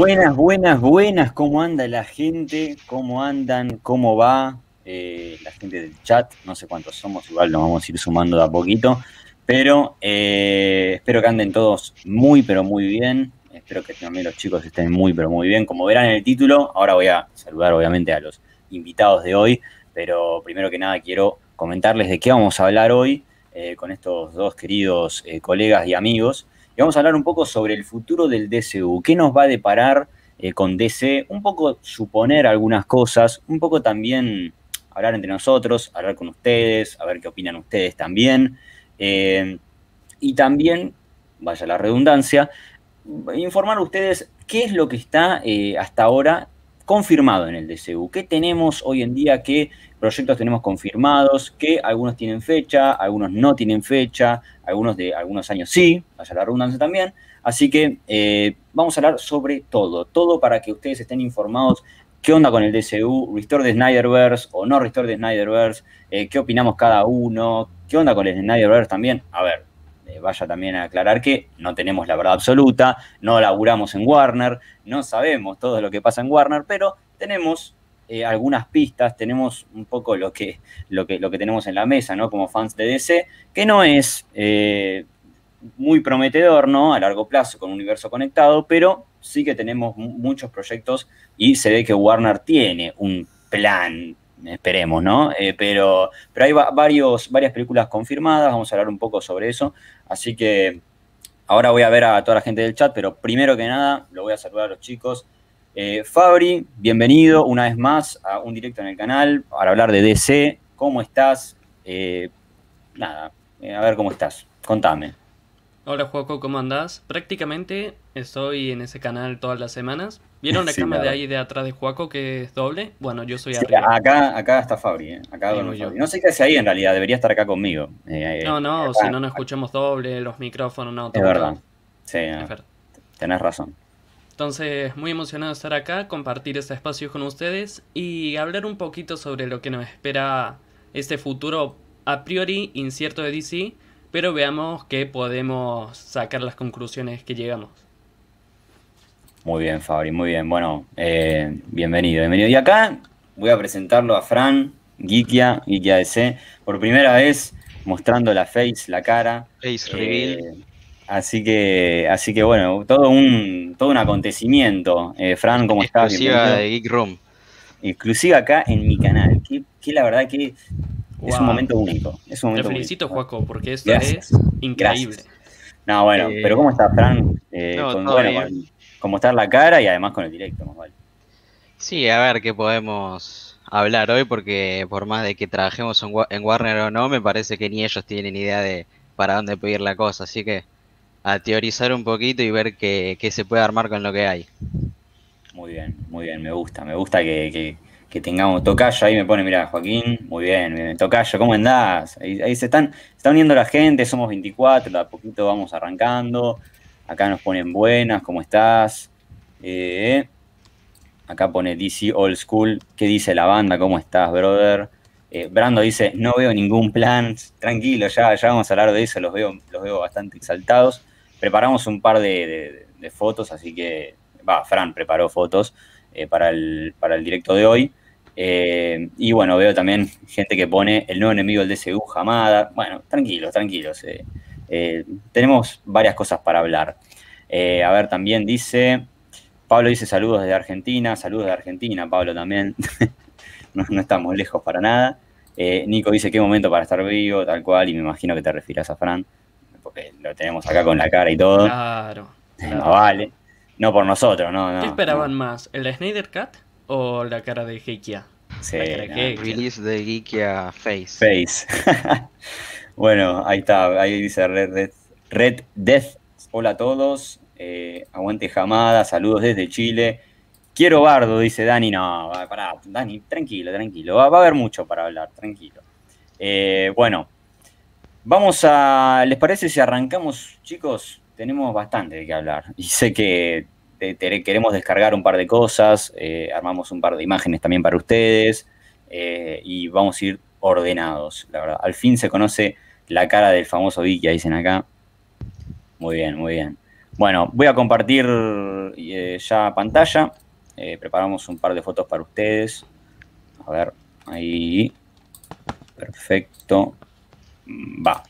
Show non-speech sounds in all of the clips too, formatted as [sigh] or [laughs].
Buenas, buenas, buenas. ¿Cómo anda la gente? ¿Cómo andan? ¿Cómo va? Eh, la gente del chat, no sé cuántos somos, igual nos vamos a ir sumando de a poquito. Pero eh, espero que anden todos muy, pero muy bien. Espero que también los chicos estén muy, pero muy bien. Como verán en el título, ahora voy a saludar obviamente a los invitados de hoy. Pero primero que nada quiero comentarles de qué vamos a hablar hoy eh, con estos dos queridos colegas y amigos vamos a hablar un poco sobre el futuro del DCU. ¿Qué nos va a deparar eh, con DC? Un poco suponer algunas cosas, un poco también hablar entre nosotros, hablar con ustedes, a ver qué opinan ustedes también. Eh, y también, vaya la redundancia, informar a ustedes qué es lo que está eh, hasta ahora confirmado en el DCU. ¿Qué tenemos hoy en día que proyectos tenemos confirmados, que algunos tienen fecha, algunos no tienen fecha, algunos de algunos años sí, Vaya la redundancia también. Así que eh, vamos a hablar sobre todo, todo para que ustedes estén informados qué onda con el DCU, Restore de Snyderverse o no Restore de Snyderverse, eh, qué opinamos cada uno, qué onda con el Snyderverse también. A ver, eh, vaya también a aclarar que no tenemos la verdad absoluta, no laburamos en Warner, no sabemos todo lo que pasa en Warner, pero tenemos eh, algunas pistas, tenemos un poco lo que, lo, que, lo que tenemos en la mesa, ¿no? Como fans de DC, que no es eh, muy prometedor, ¿no? A largo plazo con un universo conectado, pero sí que tenemos muchos proyectos y se ve que Warner tiene un plan, esperemos, ¿no? Eh, pero, pero hay varios, varias películas confirmadas, vamos a hablar un poco sobre eso, así que ahora voy a ver a toda la gente del chat, pero primero que nada lo voy a saludar a los chicos. Eh, Fabri, bienvenido una vez más a un directo en el canal para hablar de DC. ¿Cómo estás? Eh, nada, eh, a ver cómo estás. Contame. Hola Juaco, ¿cómo andás? Prácticamente estoy en ese canal todas las semanas. ¿Vieron la [laughs] cámara de ahí de atrás de Juaco que es doble? Bueno, yo soy arriba. Acá, acá está Fabri, eh. acá No sé qué hace ahí en realidad, debería estar acá conmigo. no, no, si no, nos escuchamos doble, los micrófonos, no. Ah, verdad. tenés razón. Entonces, muy emocionado de estar acá, compartir este espacio con ustedes y hablar un poquito sobre lo que nos espera este futuro a priori incierto de DC, pero veamos que podemos sacar las conclusiones que llegamos. Muy bien, Fabri, muy bien. Bueno, eh, bienvenido, bienvenido. Y acá voy a presentarlo a Fran, Gikia, Gikia DC, por primera vez mostrando la face, la cara. Face reveal. Eh, Así que, así que bueno, todo un, todo un acontecimiento. Eh, Fran, ¿cómo estás? Exclusiva de Geek Room. Exclusiva acá en mi canal. Que, la verdad que es un momento único. Es un Te felicito, Juaco, porque esto es increíble. No, bueno, eh, pero ¿cómo estás, Fran? Eh, no, la cara y además con el directo, más vale. Sí, a ver qué podemos hablar hoy, porque por más de que trabajemos en Warner o no, me parece que ni ellos tienen idea de para dónde pedir la cosa, así que a teorizar un poquito y ver qué, se puede armar con lo que hay. Muy bien, muy bien, me gusta, me gusta que, que, que tengamos tocayo. Ahí me pone, mira, Joaquín, muy bien, tocayo, ¿cómo andás? Ahí, se están, uniendo la gente, somos 24, a poquito vamos arrancando. Acá nos ponen buenas, ¿cómo estás? Eh, acá pone DC Old School, ¿qué dice la banda? ¿Cómo estás, brother? Eh, Brando dice, no veo ningún plan, tranquilo, ya, ya vamos a hablar de eso, los veo, los veo bastante exaltados preparamos un par de, fotos, así que, va, Fran preparó fotos eh, para, el, para el directo de hoy. Eh, y bueno, veo también gente que pone el nuevo enemigo del DCU, Jamada. Bueno, tranquilos, tranquilos. Eh. tenemos varias cosas para hablar. a ver, también dice, Pablo dice saludos desde Argentina, saludos de Argentina, Pablo también. [laughs] no, no, estamos lejos para nada. Nico dice qué momento para estar vivo, tal cual, y me imagino que te refieras a Fran porque lo tenemos acá con la cara y todo. Claro. No vale. No por nosotros, no, ¿Qué esperaban más? ¿El Snyder Cat o la cara de Geekia? Sí, la Release de Geekia Face. Face. [laughs] bueno, ahí está, ahí dice Red Death. Red Death. Hola a todos. Eh, aguante jamada, saludos desde Chile. Quiero bardo, dice Dani. No, pará, Dani, tranquilo, tranquilo. Va, a haber mucho para hablar, tranquilo. Eh, bueno, Vamos a, ¿les parece si arrancamos, chicos? Tenemos bastante de qué hablar y sé que queremos descargar un par de cosas, eh, armamos un par de imágenes también para ustedes eh, y vamos a ir ordenados, la verdad. Al fin se conoce la cara del famoso Vicky, dicen acá. Muy bien, muy bien. Bueno, voy a compartir eh, ya pantalla. preparamos un par de fotos para ustedes. A ver, ahí. Perfecto. Va.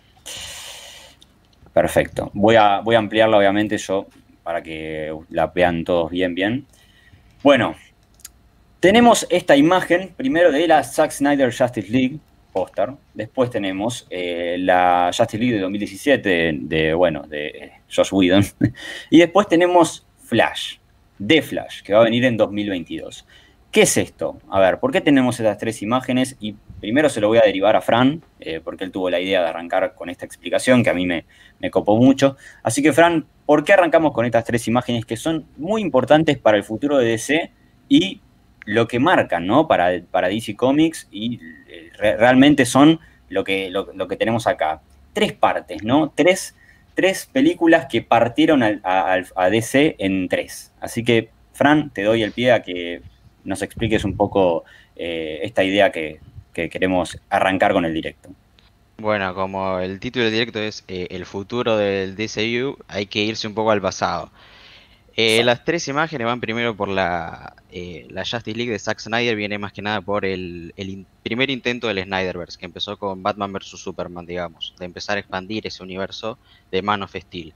Perfecto. Voy a, voy a ampliarla, obviamente, yo, para que la vean todos bien, bien. Bueno, tenemos esta imagen, primero de la Zack Snyder Justice League, póster. Después tenemos eh, la Justice League de 2017, de, bueno, de Josh Whedon. [laughs] y después tenemos Flash, de Flash, que va a venir en 2022. ¿Qué es esto? A ver, ¿por qué tenemos estas tres imágenes y primero se lo voy a derivar a Fran, eh, porque él tuvo la idea de arrancar con esta explicación que a mí me, copó mucho. Así que, Fran, ¿por qué arrancamos con estas tres imágenes que son muy importantes para el futuro de DC y lo que marcan, ¿no? Para, para DC Comics y eh, realmente son lo que, lo, que tenemos acá. Tres partes, ¿no? Tres tres películas que partieron a, DC en tres. Así que, Fran, te doy el pie a que nos expliques un poco eh, esta idea que, queremos arrancar con el directo. Bueno, como el título del directo es eh, El futuro del DCU, hay que irse un poco al pasado. Eh, las tres imágenes van primero por la, eh, la, Justice League de Zack Snyder, viene más que nada por el, primer intento del Snyderverse, que empezó con Batman vs. Superman, digamos, de empezar a expandir ese universo de Man of Steel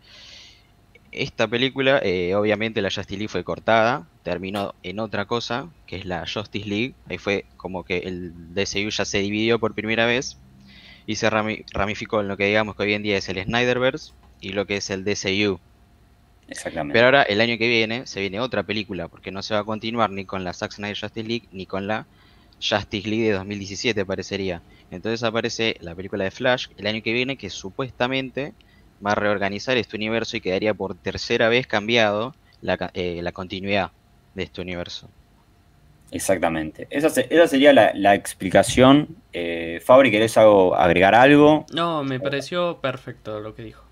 esta película, eh, obviamente la Justice League fue cortada, terminó en otra cosa, que es la Justice League. Ahí fue como que el DCU ya se dividió por primera vez y se ramificó en lo que digamos que hoy en día es el Snyderverse y lo que es el DCU. Exactamente. Pero ahora, el año que viene, se viene otra película, porque no se va a continuar ni con la Zack Snyder Justice League ni con la Justice League de 2017, parecería. Entonces aparece la película de Flash el año que viene, que supuestamente va a reorganizar este universo y quedaría por tercera vez cambiado la, eh, continuidad de este universo. Exactamente. Esa, sería la, explicación. Eh, Fabri, ¿querés algo, agregar algo? No, me pareció perfecto lo que dijo.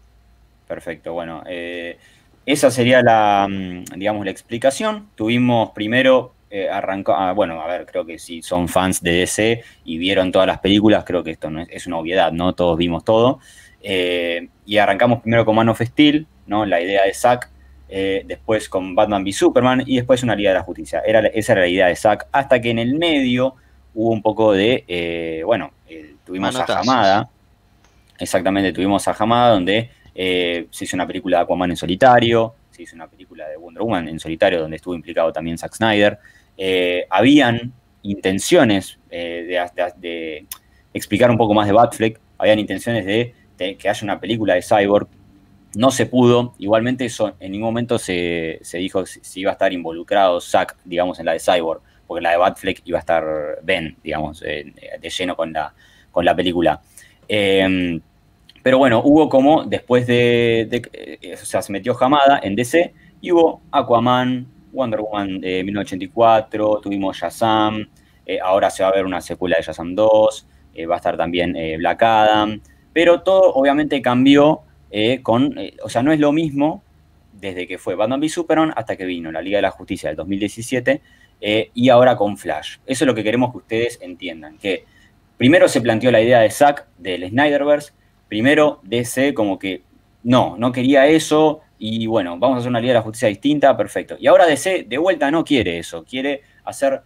Perfecto, bueno. Eh, esa sería la, mm, digamos, la explicación. Tuvimos primero arrancó, ah, bueno, a ver, creo que si son fans de DC y vieron todas las películas, creo que esto es una obviedad, ¿no? Todos vimos todo. Eh, y arrancamos primero con Man of Steel, ¿no? la idea de Zack, eh, después con Batman v Superman y después una Liga de la Justicia. Era, esa era la idea de Zack, hasta que en el medio hubo un poco de, eh, bueno, tuvimos a exactamente, tuvimos a Jamada. donde se hizo una película de Aquaman en solitario, se hizo una película de Wonder Woman en solitario donde estuvo implicado también Zack Snyder. habían intenciones de, de explicar un poco más de Batfleck, habían intenciones de que, haya una película de Cyborg. No se pudo, igualmente eso en ningún momento se, dijo si, iba a estar involucrado Zack, digamos, en la de Cyborg, porque la de Batfleck iba a estar Ben, digamos, eh, de lleno con la, con la película. Em, pero bueno, hubo como, después de, eh, o sea, se metió jamada en DC, y hubo Aquaman, Wonder Woman de 1984, tuvimos Shazam, eh, ahora se va a ver una secuela de Shazam 2, va a estar también Black Adam, pero todo obviamente cambió eh, con, eh, o sea, no es lo mismo desde que fue Batman v hasta que vino la Liga de la Justicia del 2017 eh, y ahora con Flash. Eso es lo que queremos que ustedes entiendan, que primero se planteó la idea de Zack del Snyderverse, primero DC como que no, no quería eso y bueno, vamos a hacer una Liga de la Justicia distinta, perfecto. Y ahora DC de vuelta no quiere eso, quiere hacer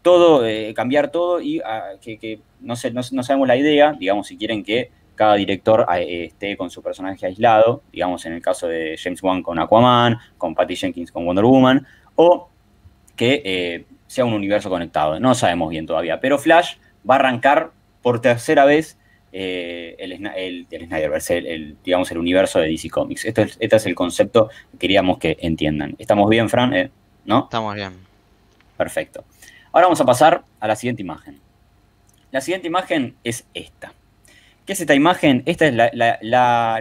todo, cambiar todo y ah, que, no, no, sabemos la idea, digamos si quieren que cada director eh, esté con su personaje aislado, digamos en el caso de James Wan con Aquaman, con Patty Jenkins con Wonder Woman, o que eh, sea un universo conectado. No sabemos bien todavía, pero Flash va a arrancar por tercera vez eh, el, el, digamos el universo de DC Comics. Esto este es el concepto que queríamos que entiendan. ¿Estamos bien, Fran? ¿No? Estamos bien. Perfecto. Ahora vamos a pasar a la siguiente imagen. La siguiente imagen es esta. ¿Qué es esta imagen? Esta es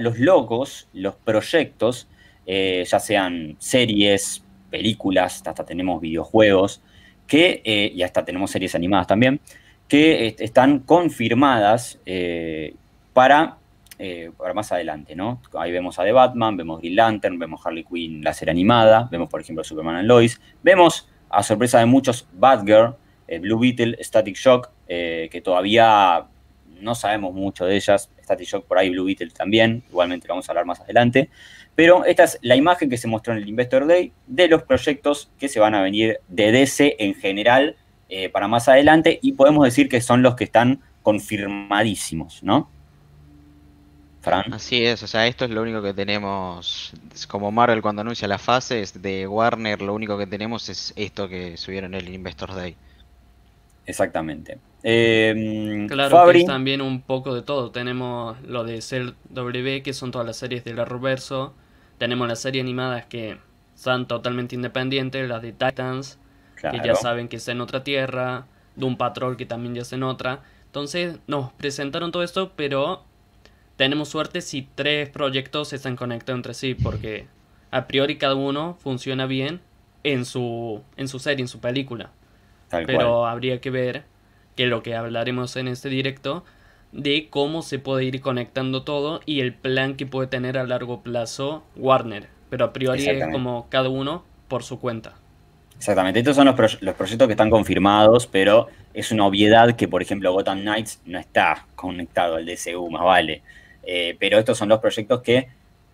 los logos, los proyectos, eh, ya sean series, películas, hasta tenemos videojuegos, que, eh, y hasta tenemos series animadas también, que están confirmadas eh, para, más adelante, ¿no? Ahí vemos a The Batman, vemos Green Lantern, vemos Harley Quinn, la serie animada, vemos, por ejemplo, Superman and Lois, vemos, a sorpresa de muchos, Batgirl, Blue Beetle, Static Shock, que todavía no sabemos mucho de ellas, Static Shock por ahí, Blue Beetle también, igualmente lo vamos a hablar más adelante, pero esta es la imagen que se mostró en el Investor Day de los proyectos que se van a venir de DC en general eh, para más adelante y podemos decir que son los que están confirmadísimos, ¿no? Fran. Así es, o sea, esto es lo único que tenemos, como Marvel cuando anuncia las fases de Warner, lo único que tenemos es esto que subieron en el Investor Day. Exactamente. Em, claro, Fabri. también un poco de todo. Tenemos lo de CW, que son todas las series del Ruberso, Tenemos las series animadas que son totalmente independientes, las de Titans, que ya saben que está en otra tierra, de un Patrol, que también ya es en otra. Entonces nos presentaron todo esto, pero tenemos suerte si tres proyectos están conectados entre sí, porque a priori cada uno funciona bien en su, en su serie, en su película. pero habría que ver que es lo que hablaremos en este directo, de cómo se puede ir conectando todo y el plan que puede tener a largo plazo Warner. Pero a priori es como cada uno por su cuenta. Exactamente, estos son los, proyectos que están confirmados, pero es una obviedad que, por ejemplo, Gotham Knights no está conectado al DSU, más vale. Eh, pero estos son los proyectos que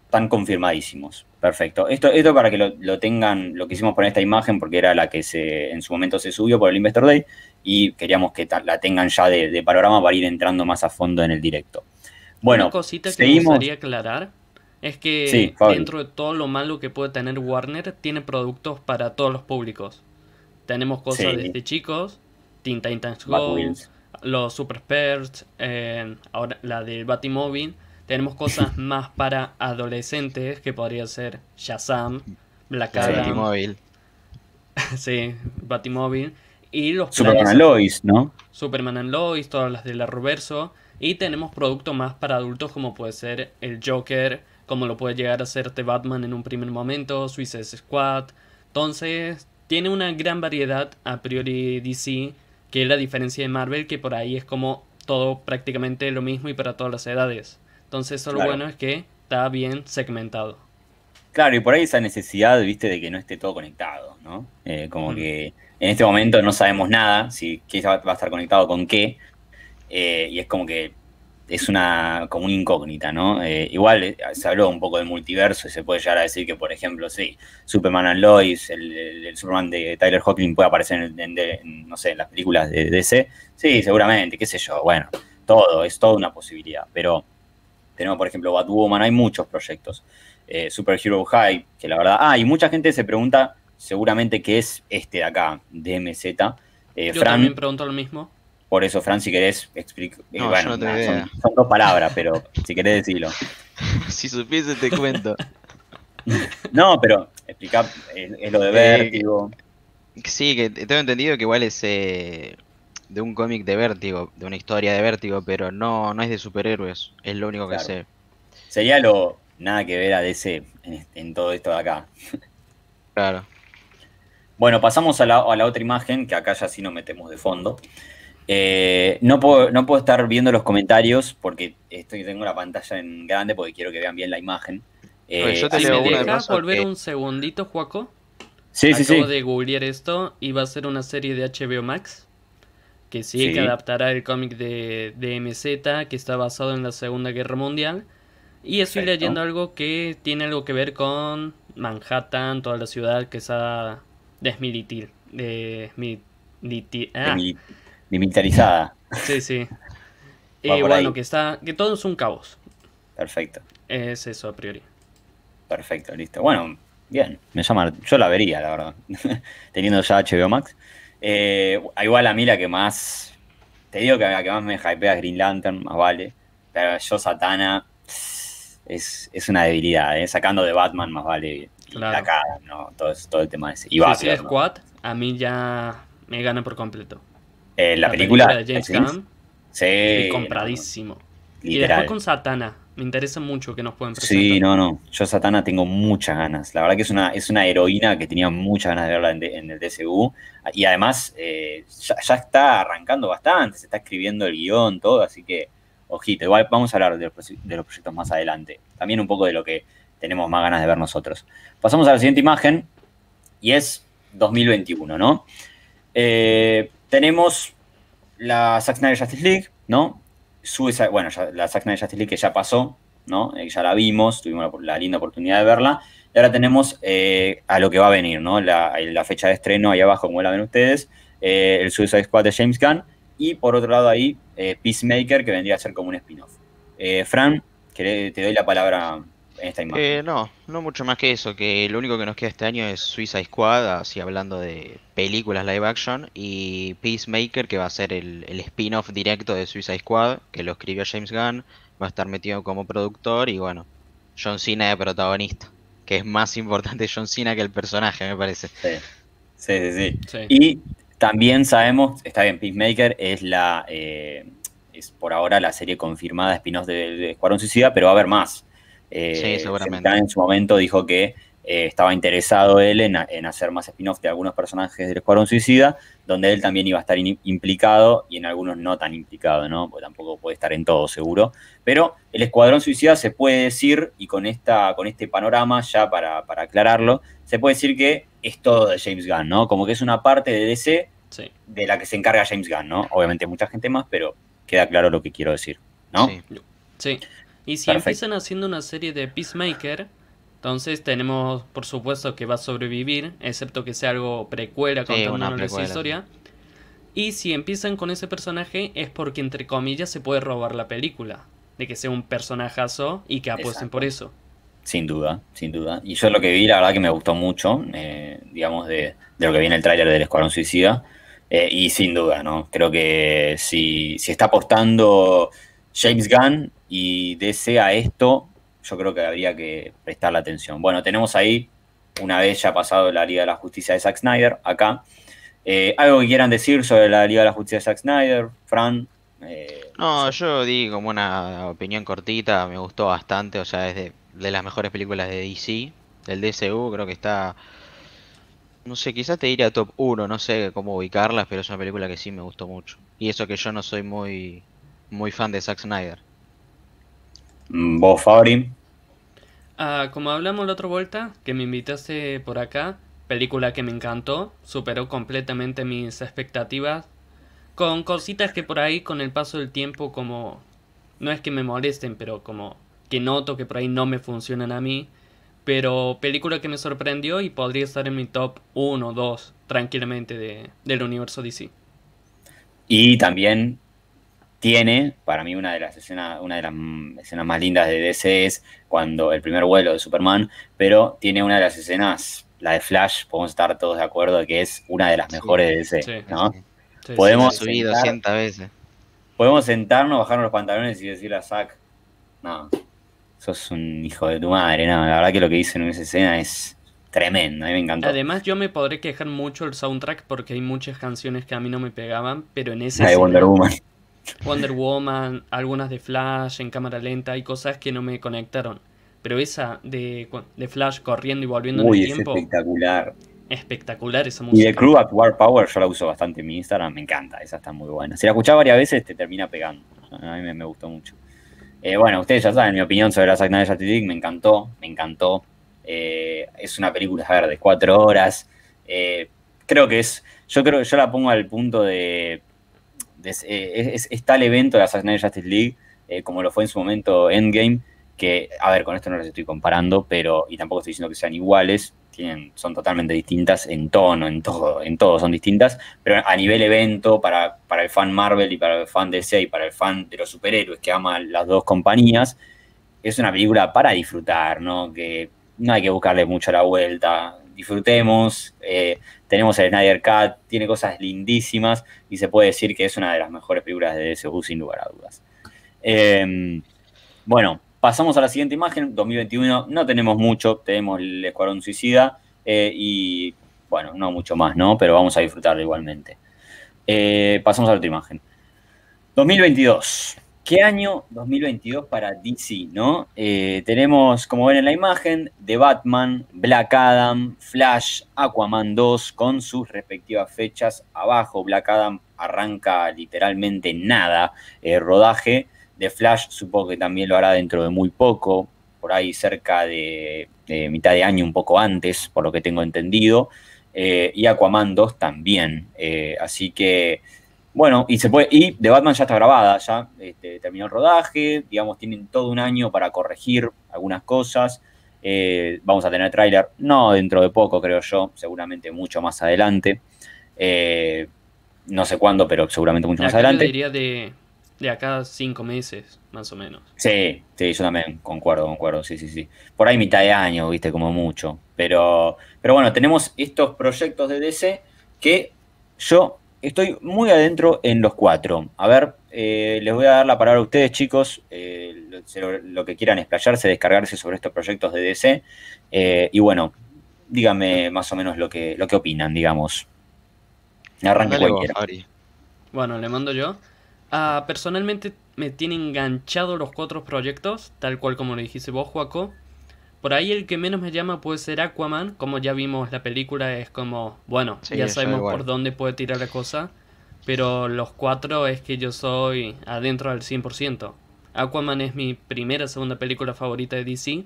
están confirmadísimos. Perfecto. Esto, esto para que lo, tengan, lo que hicimos poner esta imagen porque era la que se, en su momento se subió por el Investor Day y queríamos que la tengan ya de, de, panorama para ir entrando más a fondo en el directo. Bueno, una cosita que me gustaría aclarar es que dentro de todo lo malo que puede tener Warner, tiene productos para todos los públicos. Tenemos cosas de desde chicos, Tintin Titans Go, los Super Spurs eh, ahora la de Batimóvil tenemos cosas [laughs] más para adolescentes, que podría ser Shazam, Black Adam. Batimóvil. [laughs] sí, Batimóvil. Y los Superman and Lois, ¿no? Superman and Lois, todas las de la Reverso. Y tenemos productos más para adultos como puede ser el Joker, como lo puede llegar a ser The Batman en un primer momento, Suicide Squad. Entonces, tiene una gran variedad a priori DC, que es la diferencia de Marvel, que por ahí es como todo prácticamente lo mismo y para todas las edades. Entonces, eso lo bueno es que está bien segmentado. Claro, y por ahí esa necesidad, viste, de que no esté todo conectado, ¿no? Eh, como que en este momento no sabemos nada, si qué va a estar conectado con qué, eh, y es como que es una, como una incógnita, ¿no? Eh, igual se habló un poco del multiverso y se puede llegar a decir que, por ejemplo, sí, Superman and Lois, el, Superman de Tyler Hawking puede aparecer en, no sé, en las películas de DC, sí, seguramente, qué sé yo, bueno, todo, es toda una posibilidad, pero tenemos, por ejemplo, Batwoman, hay muchos proyectos. Eh, Superhero High, que la verdad. Ah, y mucha gente se pregunta, seguramente, qué es este de acá, DMZ. Eh, Yo también pregunto lo mismo. Por eso, Fran, si querés, explico eh, bueno, son, dos palabras, pero si querés decirlo. [laughs] si supiese, te cuento. [laughs] no, pero explica, eh, es, lo de vértigo. sí, que tengo entendido que igual es de un cómic de vértigo, de una historia de vértigo, pero no, no es de superhéroes, es lo único que sé. Sería lo nada que ver a DC en, todo esto de acá. Claro. Bueno, pasamos a la, otra imagen, que acá ya sí nos metemos de fondo. Eh, no, puedo, puedo estar viendo los comentarios porque estoy, tengo la pantalla en grande porque quiero que vean bien la imagen. Eh, yo te volver un segundito, Juaco? Sí, sí, sí, Acabo de googlear esto y va a ser una serie de HBO Max que sí, que adaptará el cómic de, de, MZ que está basado en la Segunda Guerra Mundial. Y estoy leyendo algo que tiene algo que ver con Manhattan, toda la ciudad que está desmilitil ah. Sí, sí. [laughs] bueno, que está, que todo es un caos. Perfecto. Es eso a priori. Perfecto, listo. Bueno, bien, me llama, yo la vería, la verdad. [laughs] Teniendo ya HBO Max. Eh, igual a mí la que más. Te digo que la que más me hypea Green Lantern, más vale. Pero yo, Satana, es, una debilidad, eh. Sacando de Batman, más vale. Claro. La cara, ¿no? Todo, el tema ese. Y Batman, Squad, a mí ya me gana por completo. Eh, ¿la, película, de James Gunn. Sí. Compradísimo. Y después con Satana me interesa mucho que nos puedan presentar. Sí, no, no. Yo Satana tengo muchas ganas. La verdad que es una, es una heroína que tenía muchas ganas de verla en, el DSU. Y además eh, ya, está arrancando bastante, se está escribiendo el guión, todo, así que ojito, igual vamos a hablar de los, proyectos más adelante. También un poco de lo que tenemos más ganas de ver nosotros. Pasamos a la siguiente imagen y es 2021, ¿no? Eh, tenemos la Saxon Justice League, ¿no? Suicide, bueno, la Zack de Justice League que ya pasó, ¿no? Eh, ya la vimos, tuvimos la, linda oportunidad de verla. Y ahora tenemos eh, a lo que va a venir, ¿no? La, fecha de estreno ahí abajo, como la ven ustedes, el eh, el Suicide Squad de James Gunn. Y por otro lado ahí, Peacemaker, que vendría a ser como un spin-off. Fran, te doy la palabra eh, no, no mucho más que eso, que lo único que nos queda este año es Suicide Squad, así hablando de películas live action, y Peacemaker, que va a ser el, spin-off directo de Suicide Squad, que lo escribió James Gunn, va a estar metido como productor y bueno, John Cena de protagonista, que es más importante John Cena que el personaje, me parece. Sí, sí, sí. Y también sabemos, está bien, Peacemaker es la... Eh, es por ahora la serie confirmada spin-off de, de Suicida, pero va a haber más. Eh, sí, seguramente. En su momento dijo que eh, estaba interesado él en, hacer más spin-off de algunos personajes del Escuadrón Suicida, donde él también iba a estar implicado y en algunos no tan implicado, ¿no? Porque tampoco puede estar en todo, seguro. Pero el Escuadrón Suicida se puede decir, y con, esta, con este panorama, ya para, aclararlo, se puede decir que es todo de James Gunn, ¿no? Como que es una parte de DC de la que se encarga James Gunn, ¿no? Obviamente mucha gente más, pero queda claro lo que quiero decir, ¿no? Sí. sí. Y si empiezan haciendo una serie de Peacemaker, entonces tenemos, por supuesto, que va a sobrevivir, excepto que sea algo precuela sí, una, historia. Y si empiezan con ese personaje es porque, entre comillas, se puede robar la película. De que sea un personajazo y que apuesten por eso. Sin duda, sin duda. Y yo lo que vi, la verdad que me gustó mucho, eh, digamos, de, lo que viene el tráiler del Escuadrón Suicida. Eh, y sin duda, ¿no? Creo que si, si está apostando James Gunn y desea esto, yo creo que habría que prestar la atención. Bueno, tenemos ahí, una vez ya pasado la Liga de la Justicia de Zack Snyder, acá. Eh, ¿Algo que quieran decir sobre la Liga de la Justicia de Zack Snyder, Fran? Eh, no, yo di como una opinión cortita, me gustó bastante, o sea, es de, las mejores películas de DC, del DCU, creo que está no sé, quizás te iría top 1, no sé cómo ubicarlas, pero es una película que sí me gustó mucho. Y eso que yo no soy muy, muy fan de Zack Snyder. Mm, ¿Vos, Fabri? Ah, como hablamos la otra vuelta, que me invitaste por acá, película que me encantó, superó completamente mis expectativas, con cositas que por ahí con el paso del tiempo como, no es que me molesten, pero como que noto que por ahí no me funcionan a mí, pero película que me sorprendió y podría estar en mi top 1 o 2 tranquilamente del universo DC. Y también tiene, para mí una de las escenas, una de las escenas más lindas de DC es cuando el primer vuelo de Superman, pero tiene una de las escenas, la de Flash, podemos estar todos de acuerdo que es una de las mejores de DC, ¿no? podemos subir 200 veces. Podemos sentarnos, bajarnos los pantalones y decirle a Zack, no, sos un hijo de tu madre, no, la verdad que lo que dice en esa escena es tremendo, a mí me encantó. Además, yo me podré quejar mucho el soundtrack porque hay muchas canciones que a mí no me pegaban, pero en esa. La de Wonder Woman, algunas de Flash en cámara lenta hay cosas que no me conectaron. Pero esa de, Flash corriendo y volviendo en el tiempo. Espectacular. Espectacular esa música. Y de Crew at War Power yo la uso bastante en mi Instagram, me encanta, esa está muy buena. Si la escuchás varias veces te termina pegando. A mí me, gustó mucho. Eh, bueno, ustedes ya saben mi opinión sobre la Sagna de Jatidic me encantó, me encantó. Eh, es una película, a de cuatro horas. Eh, creo que es, yo creo que yo la pongo al punto de eh, es, tal evento la Snyder Justice League, eh, como lo fue en su momento Endgame, que, a ver, con esto no les estoy comparando, pero, y tampoco estoy diciendo que sean iguales, tienen, son totalmente distintas en tono, en todo, en todo son distintas, pero a nivel evento, para, para el fan Marvel y para el fan DC y para el fan de los superhéroes que aman las dos compañías, es una película para disfrutar, ¿no? Que no hay que buscarle mucho la vuelta, disfrutemos. Eh, tenemos el Snyder Cut, tiene cosas lindísimas y se puede decir que es una de las mejores películas de DCU sin lugar a dudas. Em, bueno, pasamos a la siguiente imagen, 2021, no tenemos mucho, tenemos el Escuadrón Suicida eh, y bueno, no mucho más, ¿no? Pero vamos a disfrutarlo igualmente. Eh, pasamos a la otra imagen. 2022 qué año 2022 para DC, ¿no? Eh, tenemos, como ven en la imagen, The Batman, Black Adam, Flash, Aquaman 2, con sus respectivas fechas abajo. Black Adam arranca literalmente nada El eh, rodaje. The Flash supongo que también lo hará dentro de muy poco, por ahí cerca de, mitad de año, un poco antes, por lo que tengo entendido. Eh, y Aquaman 2 también. así que bueno, y se puede, y The Batman ya está grabada, ya este, terminó el rodaje, digamos, tienen todo un año para corregir algunas cosas. Eh, vamos a tener tráiler, no dentro de poco, creo yo, seguramente mucho más adelante. Eh, no sé cuándo, pero seguramente mucho más adelante. Yo diría de, de acá cinco meses, más o menos. Sí, sí, yo también concuerdo, concuerdo, sí, sí, sí. Por ahí mitad de año, viste, como mucho. Pero, pero bueno, tenemos estos proyectos de DC que yo estoy muy adentro en los cuatro. A ver, eh, les voy a dar la palabra a ustedes, chicos. Eh, lo, que quieran esplayarse, descargarse sobre estos proyectos de DC. Eh, y bueno, díganme más o menos lo que, lo que opinan, digamos. Arranque cualquiera. bueno, le mando yo. Ah, personalmente me tiene enganchado los cuatro proyectos, tal cual como le dijiste vos, Juaco. Por ahí el que menos me llama puede ser Aquaman, como ya vimos la película, es como, bueno, ya sabemos por dónde puede tirar la cosa, pero los cuatro es que yo soy adentro al 100%. Aquaman es mi primera, segunda película favorita de DC,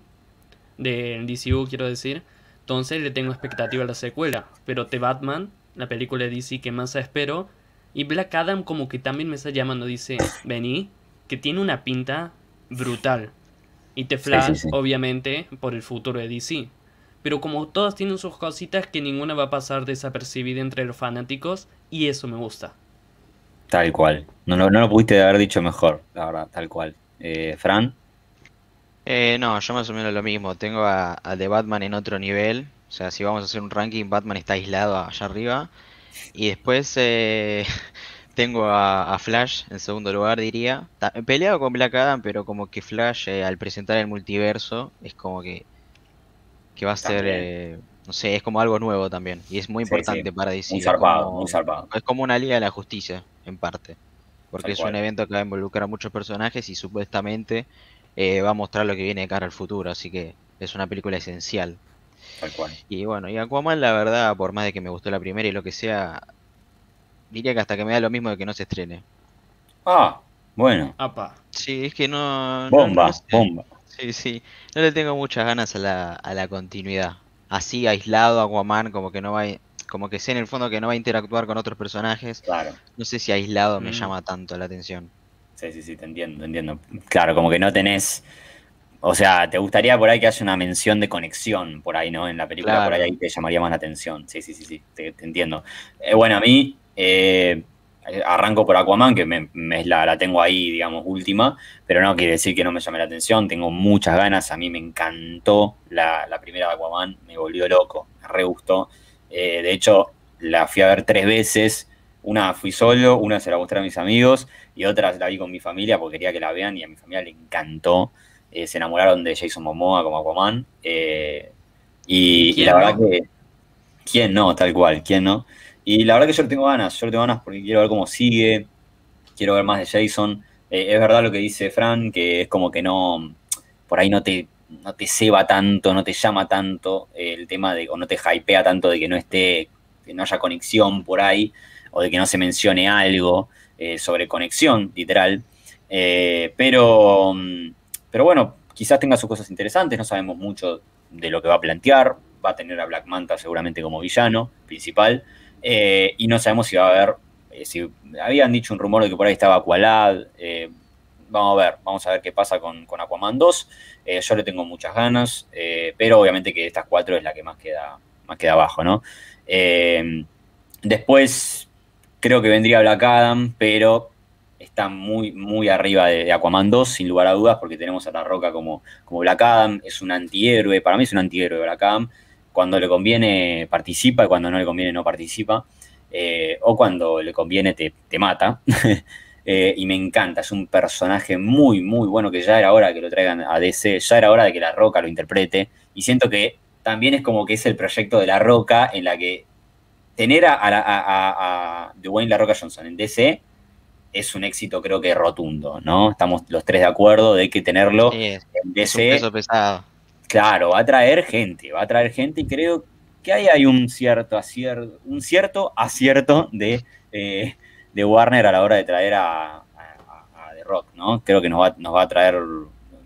de DCU quiero decir, entonces le tengo expectativa a la secuela, pero The Batman, la película de DC que más espero, y Black Adam como que también me está llamando, dice, vení, que tiene una pinta brutal. Y te Flash, obviamente, por el futuro de DC. Pero como todas tienen sus cositas que ninguna va a pasar desapercibida entre los fanáticos, y eso me gusta. Tal cual. No, no, lo pudiste haber dicho mejor, la verdad, tal cual. Eh, Fran. Eh, no, yo más o menos lo mismo. Tengo a, de The Batman en otro nivel. O sea, si vamos a hacer un ranking, Batman está aislado allá arriba. Y después, eh, [laughs] Tengo a, Flash en segundo lugar, diría. Peleado con Black Adam, pero como que Flash eh, al presentar el multiverso es como que, que va a ser, eh, no sé, es como algo nuevo también. Y es muy importante para DC. Un Es como una Liga de la Justicia, en parte. Porque es un evento que va a involucrar a muchos personajes y supuestamente eh, va a mostrar lo que viene de cara al futuro. Así que es una película esencial. Tal cual. Y bueno, y Aquaman, la verdad, por más de que me gustó la primera y lo que sea, diría que hasta que me da lo mismo de que no se estrene. Ah, bueno. Sí, es que no. Bomba, no, bomba. Sí, sí. No le tengo muchas ganas a la, continuidad. Así, aislado, Aquaman, como que no va. como que sé en el fondo que no va a interactuar con otros personajes. Claro. No sé si aislado me mm. llama tanto la atención. Sí, sí, sí, te entiendo, te entiendo. Claro, como que no tenés. O sea, te gustaría por ahí que haya una mención de conexión por ahí, ¿no? En la película, por ahí, te llamaría más la atención. Sí, sí, sí, sí, te, entiendo. Eh, bueno, a mí eh, arranco por Aquaman, que me, la, tengo ahí, digamos, última, pero no quiere decir que no me llame la atención, tengo muchas ganas, a mí me encantó la, primera de Aquaman, me volvió loco, me re gustó. Eh, de hecho, la fui a ver tres veces, una fui solo, una se la mostré a mis amigos y otra la vi con mi familia porque quería que la vean y a mi familia le encantó. Eh, se enamoraron de Jason Momoa como Aquaman. y, la verdad que, ¿quién no? Tal cual, ¿quién no? Y la verdad que yo le tengo ganas, yo le tengo ganas porque quiero ver cómo sigue, quiero ver más de Jason. Eh, es verdad lo que dice Fran, que es como que no, por ahí no te, no te ceba tanto, no te llama tanto eh, el tema de, o no te hypea tanto de que no esté, que no haya conexión por ahí, o de que no se mencione algo eh, sobre conexión, literal. pero, pero bueno, quizás tenga sus cosas interesantes, no sabemos mucho de lo que va a plantear, va a tener a Black Manta seguramente como villano principal. Eh, y no sabemos si va a haber, eh, si habían dicho un rumor de que por ahí estaba Aqualad. Eh, vamos a ver, vamos a ver qué pasa con, Aquaman 2. yo le tengo muchas ganas, pero obviamente que estas cuatro es la que más queda, más queda abajo, ¿no? después creo que vendría Black Adam, pero está muy, muy arriba de, Aquaman 2, sin lugar a dudas, porque tenemos a La Roca como, como Black Adam, es un antihéroe, para mí es un antihéroe Black Adam, cuando le conviene participa y cuando no le conviene no participa. Eh, o cuando le conviene te, mata. [laughs] Eh, y me encanta, es un personaje muy, muy bueno que ya era hora que lo traigan a DC, ya era hora de que La Roca lo interprete. Y siento que también es como que es el proyecto de La Roca en la que tener a, a, a, Dwayne La Roca Johnson en DC es un éxito creo que rotundo, ¿no? Estamos los tres de acuerdo de que tenerlo en DC. Es un peso pesado Claro, va a traer gente, va a traer gente y creo que ahí hay un cierto acierto, un cierto acierto eh, de, Warner a la hora de traer a, The Rock, ¿no? Creo que nos va, a traer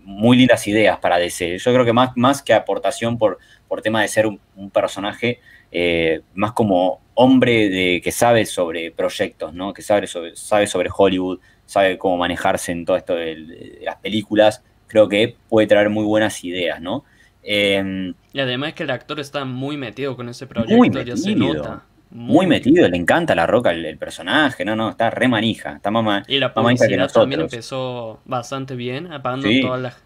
muy lindas ideas para DC. Yo creo que más, que aportación por, por tema de ser un, personaje eh, más como hombre de, que sabe sobre proyectos, ¿no? Que sabe sobre, sabe sobre Hollywood, sabe cómo manejarse en todo esto de las películas, creo que puede traer muy buenas ideas, ¿no? Em, y además es que el actor está muy metido con ese proyecto, muy metido, nota. Muy, metido, le encanta la roca el, personaje, no, no, está re manija, está mamá. Y la publicidad también empezó bastante bien, apagando todas, las,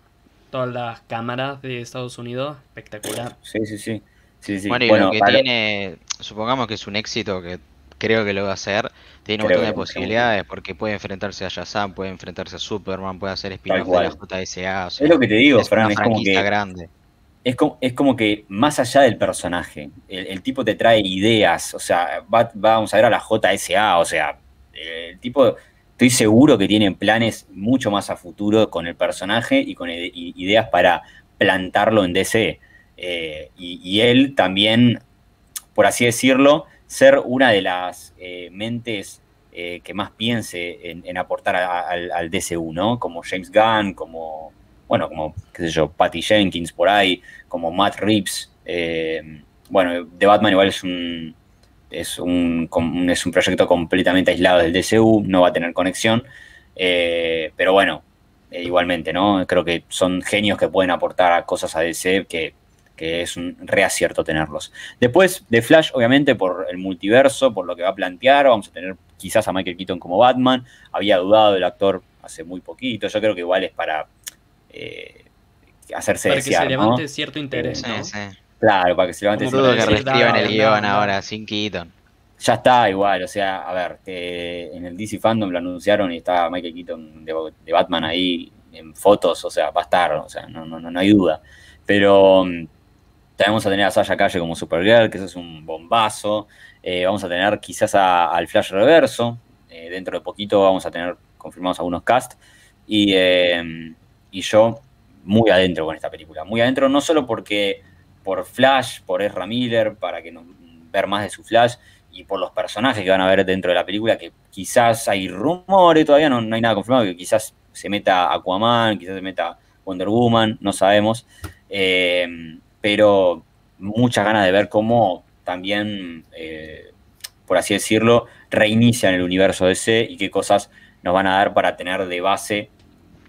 todas las cámaras de Estados Unidos, espectacular. Sí, sí, sí. sí, Bueno, y lo que tiene, supongamos que es un éxito que creo que lo va a hacer. Tiene un montón de posibilidades porque puede enfrentarse a Shazam, puede enfrentarse a Superman, puede hacer Spinoza de la JSA. es lo que te digo, es una es grande es como, que más allá del personaje, el, tipo te trae ideas, o sea, vamos a ver a la JSA, o sea, el tipo, estoy seguro que tienen planes mucho más a futuro con el personaje y con ideas para plantarlo en DC. Eh, y, él también, por así decirlo, ser una de las eh, mentes eh, que más piense en, aportar al, al DCU, ¿no? Como James Gunn, como bueno, como, qué sé yo, Patty Jenkins por ahí, como Matt Reeves. Eh, bueno, The Batman igual es un, es un, es un proyecto completamente aislado del DCU, no va a tener conexión, eh, pero bueno, eh, igualmente, ¿no? Creo que son genios que pueden aportar cosas a DC que, que, es un reacierto tenerlos. Después de Flash, obviamente, por el multiverso, por lo que va a plantear, vamos a tener quizás a Michael Keaton como Batman, había dudado el actor hace muy poquito, yo creo que igual es para eh, hacerse Para que se levante cierto interés, Claro, para que se levante cierto interés. que reescriban el guión ahora, sin Keaton. Ya está, igual, o sea, a ver, eh, en el DC Fandom lo anunciaron y está Michael Keaton de, Batman ahí en fotos, o sea, va a estar, o sea, no, no, hay duda. Pero mm, tenemos vamos a tener a Sasha Calle como Supergirl, que eso es un bombazo. Eh, vamos a tener quizás al Flash Reverso. Eh, dentro de poquito vamos a tener confirmados algunos casts Y, y yo muy adentro con esta película. Muy adentro no solo porque por Flash, por Ezra Miller, para que ver más de su Flash y por los personajes que van a ver dentro de la película, que quizás hay rumores, todavía no, hay nada confirmado, que quizás se meta Aquaman, quizás se meta Wonder Woman, no sabemos. Eh, pero muchas ganas de ver cómo también, eh, por así decirlo, reinician el universo DC y qué cosas nos van a dar para tener de base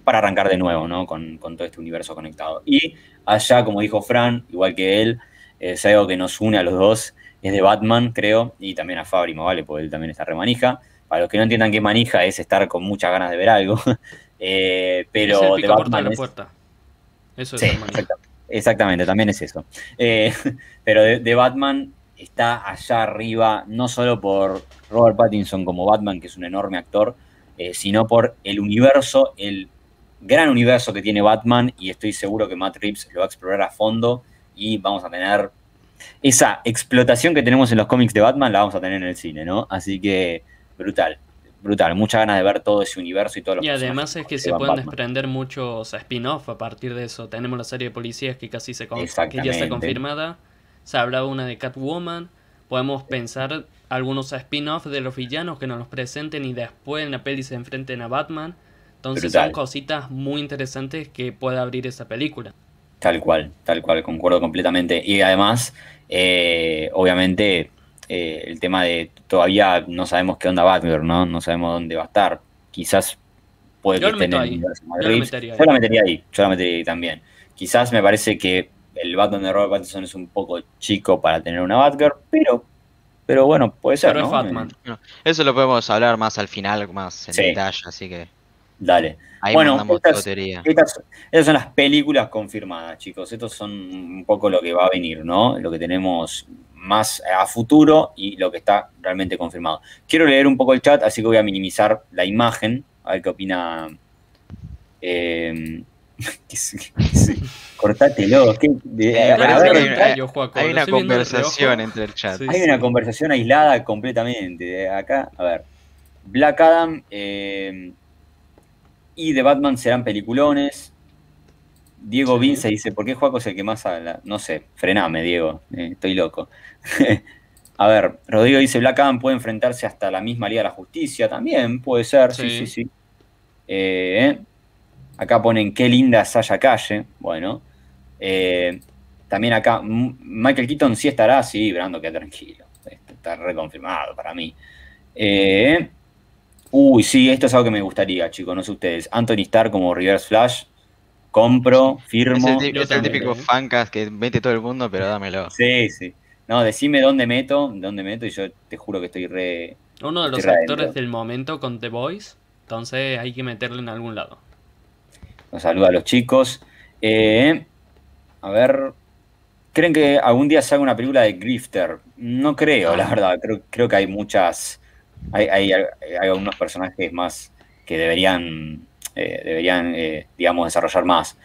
para arrancar de nuevo, ¿no? Con, todo este universo conectado. Y allá, como dijo Fran, igual que él, es eh, algo que nos une a los dos, es de Batman, creo, y también a Fabri ¿vale? porque él también está manija. Para los que no entiendan qué manija es estar con muchas ganas de ver algo. [laughs] Eh, pero de Batman. La puerta. Eso es exactamente, también es eso. Eh, [laughs] pero de, Batman está allá arriba, no solo por Robert Pattinson como Batman, que es un enorme actor, sino por el universo, el gran universo que tiene Batman y estoy seguro que Matt Reeves lo va a explorar a fondo y vamos a tener esa explotación que tenemos en los cómics de Batman la vamos a tener en el cine, ¿no? Así que brutal, brutal. Muchas ganas de ver todo ese universo y todo lo Y además es que, se pueden desprender muchos spin-off a partir de eso. Tenemos la serie de policías que casi se que ya está confirmada. Se hablado una de Catwoman. Podemos pensar algunos spin-off de los villanos que nos los presenten y después en la peli se enfrenten a Batman. Entonces son cositas muy interesantes que pueda abrir esa película. Tal cual, tal cual, concuerdo completamente. Y además, eh, obviamente, eh, el tema de todavía no sabemos qué onda Batgirl ¿no? No sabemos dónde va a estar. Quizás puede yo que Yo, metería, ahí, yo la metería ahí también. Quizás me parece que el Batman de Robert Pattinson es un poco chico para tener una Batgirl, pero pero bueno, puede ser, pero es Batman. Eh, eso lo podemos hablar más al final, más en detalle, así que Dale. bueno, estas, estas, son las películas confirmadas, chicos. Estos son un poco lo que va a venir, ¿no? Lo que tenemos más a futuro y lo que está realmente confirmado. Quiero leer un poco el chat, así que voy a minimizar la imagen, a ver qué opina. Eh, [laughs] hay, una conversación entre el chat. hay una conversación aislada completamente. Acá, a ver. Black Adam. Em, y de Batman serán peliculones. Diego Vince dice, ¿por qué Juaco es el que más habla? No sé, frename, Diego, eh, estoy loco. [laughs] a ver, Rodrigo dice, Black Adam puede enfrentarse hasta la misma Liga de la Justicia, también puede ser, sí, sí, sí. Eh, acá ponen, qué linda Saya Calle, bueno. Eh, también acá, Michael Keaton sí estará, sí, Brando, queda tranquilo. Este, está reconfirmado para mí. Eh, Uy, sí, esto es algo que me gustaría, chicos, no sé ustedes. Anthony Starr como Reverse Flash, compro, firmo. Es el, es el típico ¿eh? fancast que mete todo el mundo, pero dámelo. Sí, sí. No, decime dónde meto, dónde meto y yo te juro que estoy re... Uno de los actores del momento con The Boys entonces hay que meterlo en algún lado. Nos saluda a los chicos. Eh, a ver, ¿creen que algún día salga una película de Grifter? No creo, la ah. verdad. Creo, creo que hay muchas hay, algunos personajes más que deberían, eh, deberían eh, digamos, desarrollar más.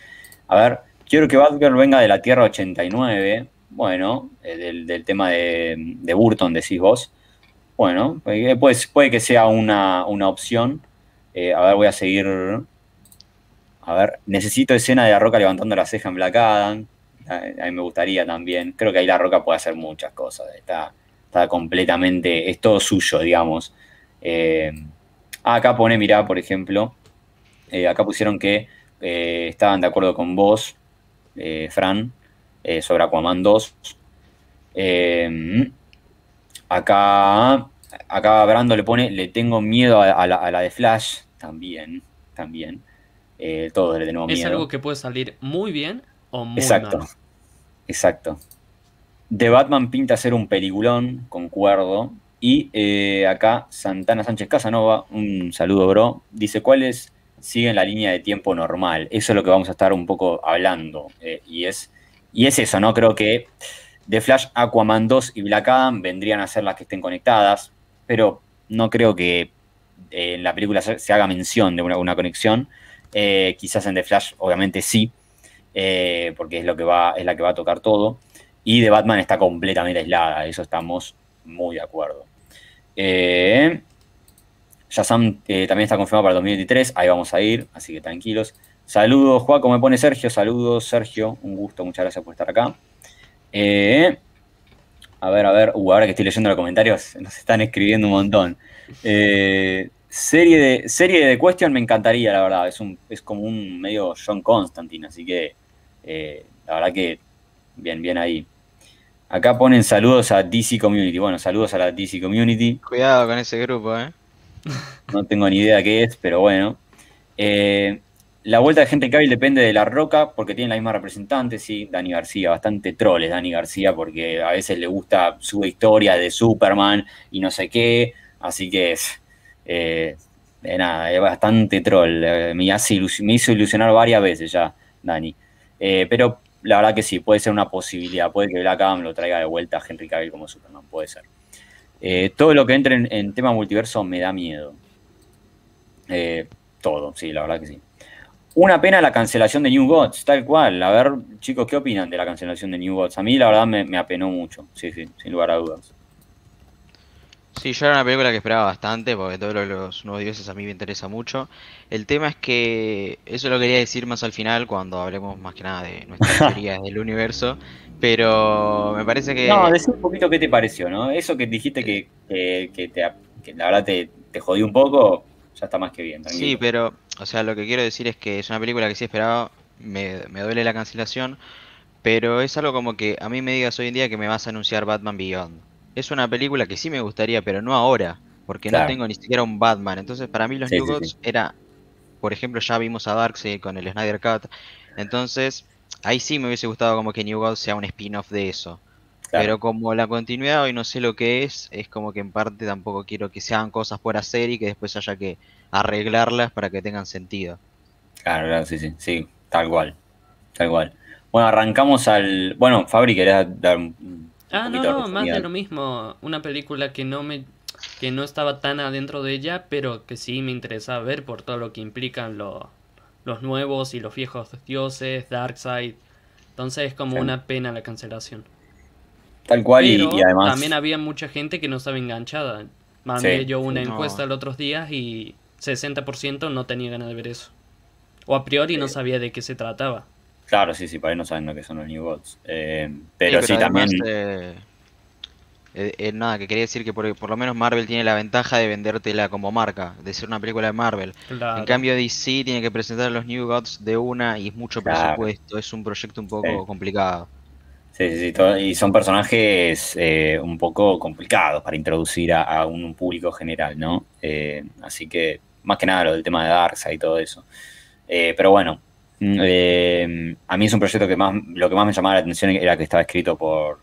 A ver, quiero que Batgirl venga de la Tierra 89, bueno, eh, del, del, tema de, Burton, decís vos. Bueno, pues puede que sea una, opción. a ver, voy a seguir. A ver, necesito escena de la roca levantando la ceja en Black Adam. A, a mí me gustaría también. Creo que ahí la roca puede hacer muchas cosas. Está, está completamente, es todo suyo, digamos. Eh, ah, acá pone, mirá, por ejemplo, eh, acá pusieron que eh, estaban de acuerdo con vos, Fran, sobre Aquaman 2. acá, acá Brando le pone, le tengo miedo a, la, de Flash, también, también. todos le nuevo. miedo. Es algo que puede salir muy bien o muy mal. Exacto, exacto. The Batman pinta ser un peliculón, concuerdo. Y eh, acá Santana Sánchez Casanova, un saludo, bro. Dice: ¿Cuáles siguen la línea de tiempo normal? Eso es lo que vamos a estar un poco hablando. Eh, y, es, y es eso, ¿no? Creo que The Flash, Aquaman 2 y Black Adam vendrían a ser las que estén conectadas. Pero no creo que eh, en la película se, haga mención de una, conexión. quizás en The Flash, obviamente sí, porque es, lo que va, es la que va a tocar todo y de Batman está completamente aislada, eso estamos muy de acuerdo. Eh, Shazam eh, también está confirmado para el 2023, ahí vamos a ir, así que tranquilos. Saludos, Juan, ¿Cómo me pone Sergio, saludos, Sergio, un gusto, muchas gracias por estar acá. Eh, a ver, a ver, uh, ahora que estoy leyendo los comentarios, [laughs] nos están escribiendo un montón. Eh, serie, de, serie de Question me encantaría, la verdad, es, un, es como un medio John Constantine, así que la verdad que bien, bien ahí. Acá ponen saludos a DC Community. Bueno, saludos a la DC Community. Cuidado con ese grupo, ¿eh? [laughs] No tengo ni idea qué es, pero bueno. Eh, la vuelta de gente Cávil depende de La Roca, porque tiene la misma representante, sí, Dani García. Bastante troll es Dani García, porque a veces le gusta su historia de Superman y no sé qué. Así que es. Eh, eh, nada, es bastante troll. Eh, me, me hizo ilusionar varias veces ya, Dani. pero la verdad que sí, puede ser una posibilidad. Puede que Black Adam lo traiga de vuelta a Henry Cavill como Superman, puede ser. Eh, todo lo que entre en, tema multiverso me da miedo. Eh, todo, sí, la verdad que sí. Una pena la cancelación de New Gods, tal cual. A ver, chicos, ¿qué opinan de la cancelación de New Gods? A mí, la verdad, me apenó mucho. Sí, sí, sin lugar a dudas. Sí, yo era una película que esperaba bastante, porque todos los nuevos dioses a mí me interesa mucho. El tema es que eso lo quería decir más al final, cuando hablemos más que nada de nuestras [laughs] teorías del universo, pero me parece que... No, decir un poquito qué te pareció, ¿no? Eso que dijiste que, que, la verdad te, te jodí un poco, ya está más que bien. Sí, pero, o sea, lo que quiero decir es que es una película que sí esperaba, me, me duele la cancelación, pero es algo como que a mí me digas hoy en día que me vas a anunciar Batman Beyond es una película que sí me gustaría, pero no ahora, porque no tengo ni siquiera un Batman. Entonces, para mí, los New Gods era, por ejemplo, ya vimos a Darkseid con el Snyder Cut. Entonces, ahí sí me hubiese gustado como que New Gods sea un spin-off de eso. Pero como la continuidad hoy no sé lo que es, es como que en parte tampoco quiero que se hagan cosas por hacer y que después haya que arreglarlas para que tengan sentido. Claro, claro, sí, sí, sí, tal cual, tal cual. Bueno, arrancamos al... Bueno, Fabri, ¿querés dar un Ah, no, no, más de lo mismo. Una película que no me que no estaba tan adentro de ella, pero que sí me interesaba ver por todo lo que implican los nuevos y los viejos dioses, Darkseid. Entonces es como una pena la cancelación. Tal cual y, además... También había mucha gente que no estaba enganchada. Mandé yo una encuesta el otros días y 60% no tenía ganas de ver eso. O a priori no eh. sabía de qué se trataba. Claro, sí, sí, para ahí no saben lo que son los New Gods. Eh, pero, sí, también. Eh, eh, nada, que quería decir que por, lo menos Marvel tiene la ventaja de vendértela como marca, de ser una película de Marvel. En cambio, DC tiene que presentar a los New Gods de una y es mucho presupuesto, es un proyecto un poco complicado. Sí, sí, sí, y son personajes un poco complicados para introducir a, un, público general, ¿no? así que, más que nada, lo del tema de Darkseid y todo eso. pero bueno, Mm, eh, a mí es un proyecto que más, lo que más me llamaba la atención era que estaba escrito por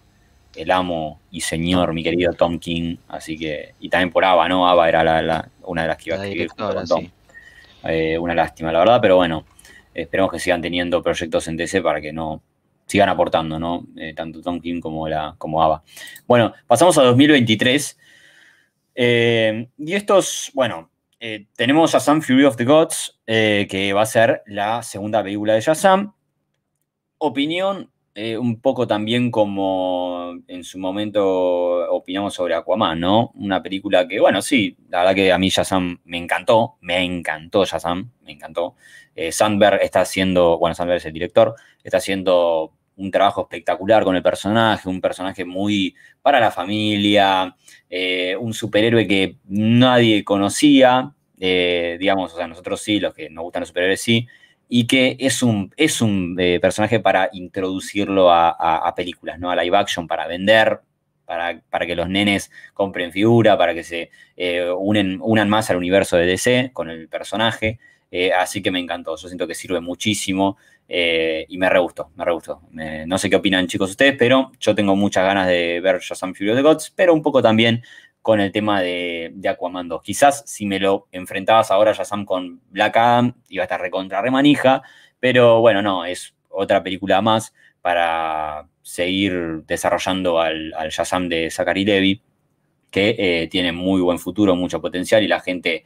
el amo y señor, mi querido Tom King, así que, y también por Ava, ¿no? Ava era una de las que iba a escribir eh, una lástima, la verdad, pero bueno, esperemos que sigan teniendo proyectos en DC para que no sigan aportando, ¿no? Eh, tanto Tom King como, la, como Ava. Bueno, pasamos a 2023. y estos, bueno, eh, tenemos tenemos Shazam Fury of the Gods, eh, que va a ser la segunda película de Shazam. Opinión, eh, un poco también como en su momento opinamos sobre Aquaman, ¿no? Una película que, bueno, sí, la verdad que a mí Shazam me encantó, me encantó Shazam, me encantó. Sandberg está haciendo, bueno, Sandberg es el director, está haciendo un trabajo espectacular con el personaje, un personaje muy para la familia, eh, un superhéroe que nadie conocía, eh, digamos, o sea, nosotros sí, los que nos gustan los superhéroes sí, y que es un, es un eh, personaje para introducirlo a, películas, ¿no? A live action, para vender, para, para que los nenes compren figura, para que se unan más al universo de DC con el personaje. así que me encantó, yo siento que sirve muchísimo. Eh, y me re me re no sé qué opinan chicos ustedes, pero yo tengo muchas ganas de ver Shazam of the Gods, pero un poco también con el tema de, Aquaman 2. Quizás si me lo enfrentabas ahora Shazam con Black Adam, iba a estar recontra remanija, pero bueno, no, es otra película más para seguir desarrollando al, al Shazam de Zachary Levy, que eh, tiene muy buen futuro, mucho potencial y la gente,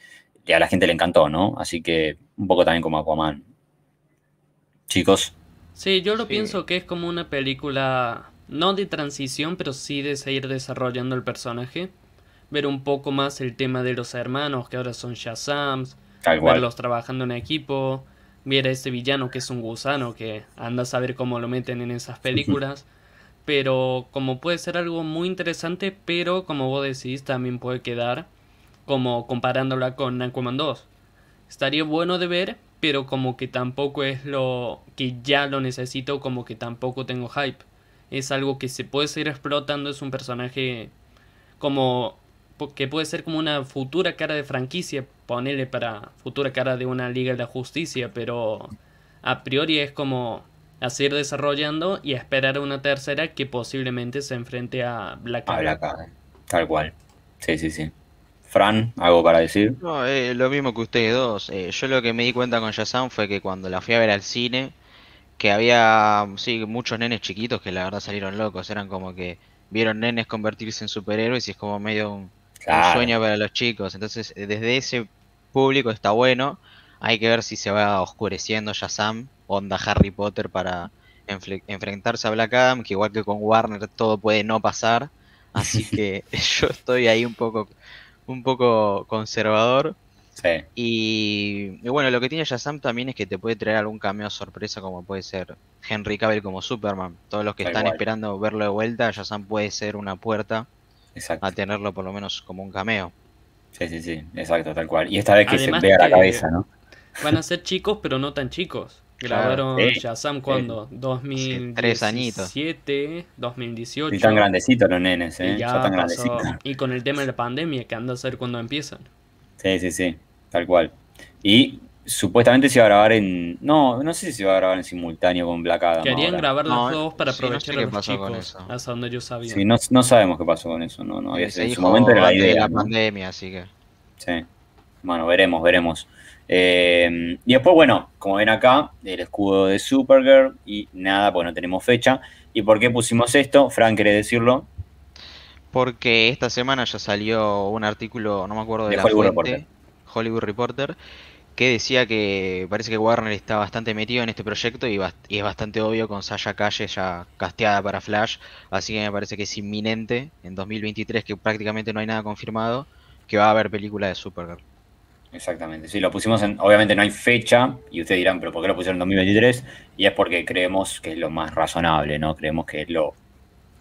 a la gente le encantó, ¿no? Así que un poco también como Aquaman, chicos. Sí, yo lo pienso que es como una película, no de transición, pero sí de seguir desarrollando el personaje. Ver un poco más el tema de los hermanos, que ahora son Shazams, verlos trabajando en equipo, ver a este villano que es un gusano, que anda a saber cómo lo meten en esas películas. pero como puede ser algo muy interesante, pero como vos decís, también puede quedar como comparándola con Aquaman 2. Estaría bueno de ver, pero como que tampoco es lo que ya lo necesito, como que tampoco tengo hype. Es algo que se puede seguir explotando, es un personaje como que puede ser como una futura cara de franquicia, ponele para futura cara de una Liga de la Justicia, pero a priori es como a seguir desarrollando y a esperar una tercera que posiblemente se enfrente a Black A Black tal cual. Sí, sí, sí. Fran, algo para decir. No, eh, lo mismo que ustedes dos. Eh, yo lo que me di cuenta con Shazam fue que cuando la fui a ver al cine, que había sí, muchos nenes chiquitos que la verdad salieron locos. Eran como que vieron nenes convertirse en superhéroes y es como medio un, sueño para los chicos. Entonces, eh, desde ese público está bueno. Hay que ver si se va oscureciendo Shazam, onda Harry Potter para enfrentarse a Black Adam, que igual que con Warner todo puede no pasar. Así [laughs] que [laughs] yo estoy ahí un poco un poco conservador. Sí. Y, bueno, lo que tiene Shazam también es que te puede traer algún cameo sorpresa, como puede ser Henry Cavill como Superman. Todos los que están esperando verlo de vuelta, Shazam puede ser una puerta a tenerlo por lo menos como un cameo. Sí, sí, sí, exacto, tal cual. Y esta vez que se vea la cabeza, ¿no? Van a ser chicos, pero no tan chicos. Grabaron ya sí, Shazam cuando? Sí. 2017, 2018. Y tan grandecitos los nenes, ¿eh? Y ya, tan grandecitos. Y con el tema de la pandemia, que anda a ser cuando empiezan. Sí, sí, sí, tal cual. Y supuestamente se iba a grabar en. No, no sé si se iba a grabar en simultáneo con Black Adam. Querían grabar los dos para aprovechar no a los chicos. Hasta donde yo sabía. Sí, no, sabemos qué pasó con eso. No, no, en su momento era la idea. De la pandemia, así que. Sí. Bueno, veremos, veremos. Em, y después, bueno, como ven acá, el escudo de Supergirl y nada, pues no tenemos fecha. ¿Y por qué pusimos esto? Frank, quiere decirlo? Porque esta semana ya salió un artículo, no me acuerdo de, la Hollywood Reporter. Hollywood Reporter, que decía que parece que Warner está bastante metido en este proyecto y, y es bastante obvio con Sasha Calle ya casteada para Flash, así que me parece que es inminente en 2023, que prácticamente no hay nada confirmado, que va a haber película de Supergirl. Exactamente, sí, lo pusimos en, obviamente no hay fecha y ustedes dirán, pero ¿por qué lo pusieron en 2023? Y es porque creemos que es lo más razonable, ¿no? Creemos que es lo,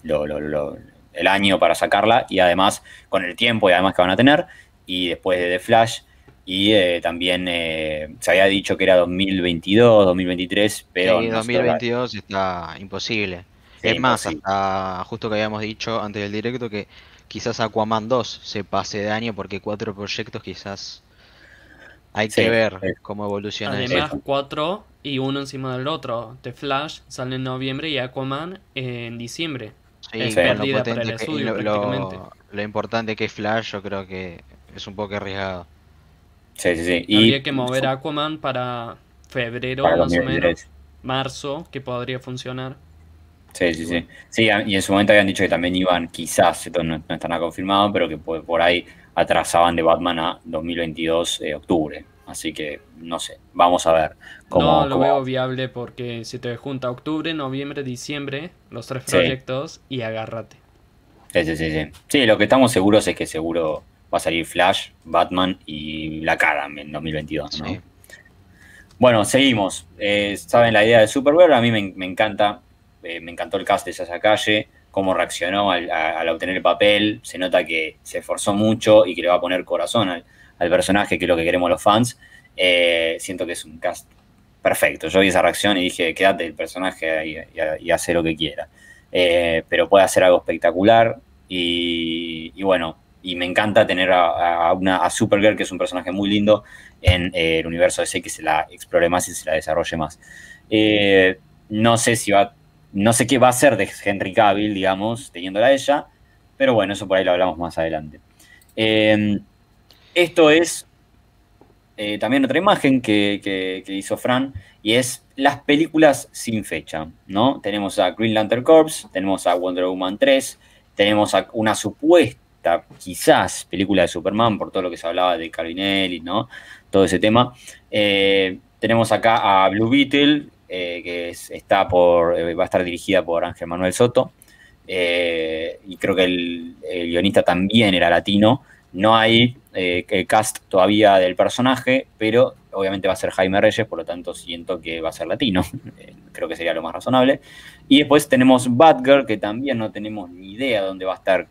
lo, lo, el año para sacarla y además con el tiempo y además que van a tener y después de The Flash y eh, también eh, se había dicho que era 2022, 2023, pero... Sí, 2022 está, imposible. es más, justo que habíamos dicho antes del directo que quizás Aquaman 2 se pase de año porque cuatro proyectos quizás hay que ver cómo evoluciona Además, cuatro y uno encima del otro. The Flash sale en noviembre y Aquaman en diciembre. Sí, es que, lo, importante que Flash, yo creo que es un poco arriesgado. Sí, sí, sí. Y Habría que mover Aquaman para febrero, más o menos. Marzo, que podría funcionar. Sí, sí, sí. Sí, y en su momento habían dicho que también iban, quizás, esto no está nada confirmado, pero que por ahí atrasaban de Batman a 2022, eh, octubre. Así que, no sé, vamos a ver. Cómo, no lo veo viable porque si te junta octubre, noviembre, diciembre, los tres proyectos y agárrate. Sí, sí, sí, sí. lo que estamos seguros es que seguro va a salir Flash, Batman y la cara en 2022, Bueno, seguimos. Eh, saben la idea de web a mí me, encanta. Eh, me encantó el cast de esa Calle cómo reaccionó al, obtener el papel, se nota que se esforzó mucho y que le va a poner corazón al, personaje, que es lo que queremos los fans. Eh, siento que es un cast perfecto. Yo vi esa reacción y dije, quédate el personaje y, y, hace lo que quiera. Eh, pero puede hacer algo espectacular y, bueno, y me encanta tener a, una, Supergirl, que es un personaje muy lindo en eh, el universo ese que se la explore más y se la desarrolle más. no sé si va a no sé qué va a ser de Henry Cavill, digamos, teniéndola ella, pero bueno, eso por ahí lo hablamos más adelante. Em, esto es eh, también otra imagen que, hizo Fran, y es las películas sin fecha, ¿no? Tenemos a Green Lantern Corps, tenemos a Wonder Woman 3, tenemos a una supuesta, quizás, película de Superman, por todo lo que se hablaba de y ¿no? Todo ese tema. Eh, tenemos acá a Blue Beetle, eh, que está por, eh, va a estar dirigida por Ángel Manuel Soto, eh, y creo que el, guionista también era latino. No hay cast todavía del personaje, pero obviamente va a ser Jaime Reyes, por lo tanto siento que va a ser latino, [laughs] creo que sería lo más razonable. Y después tenemos Batgirl, que también no tenemos ni idea dónde va a estar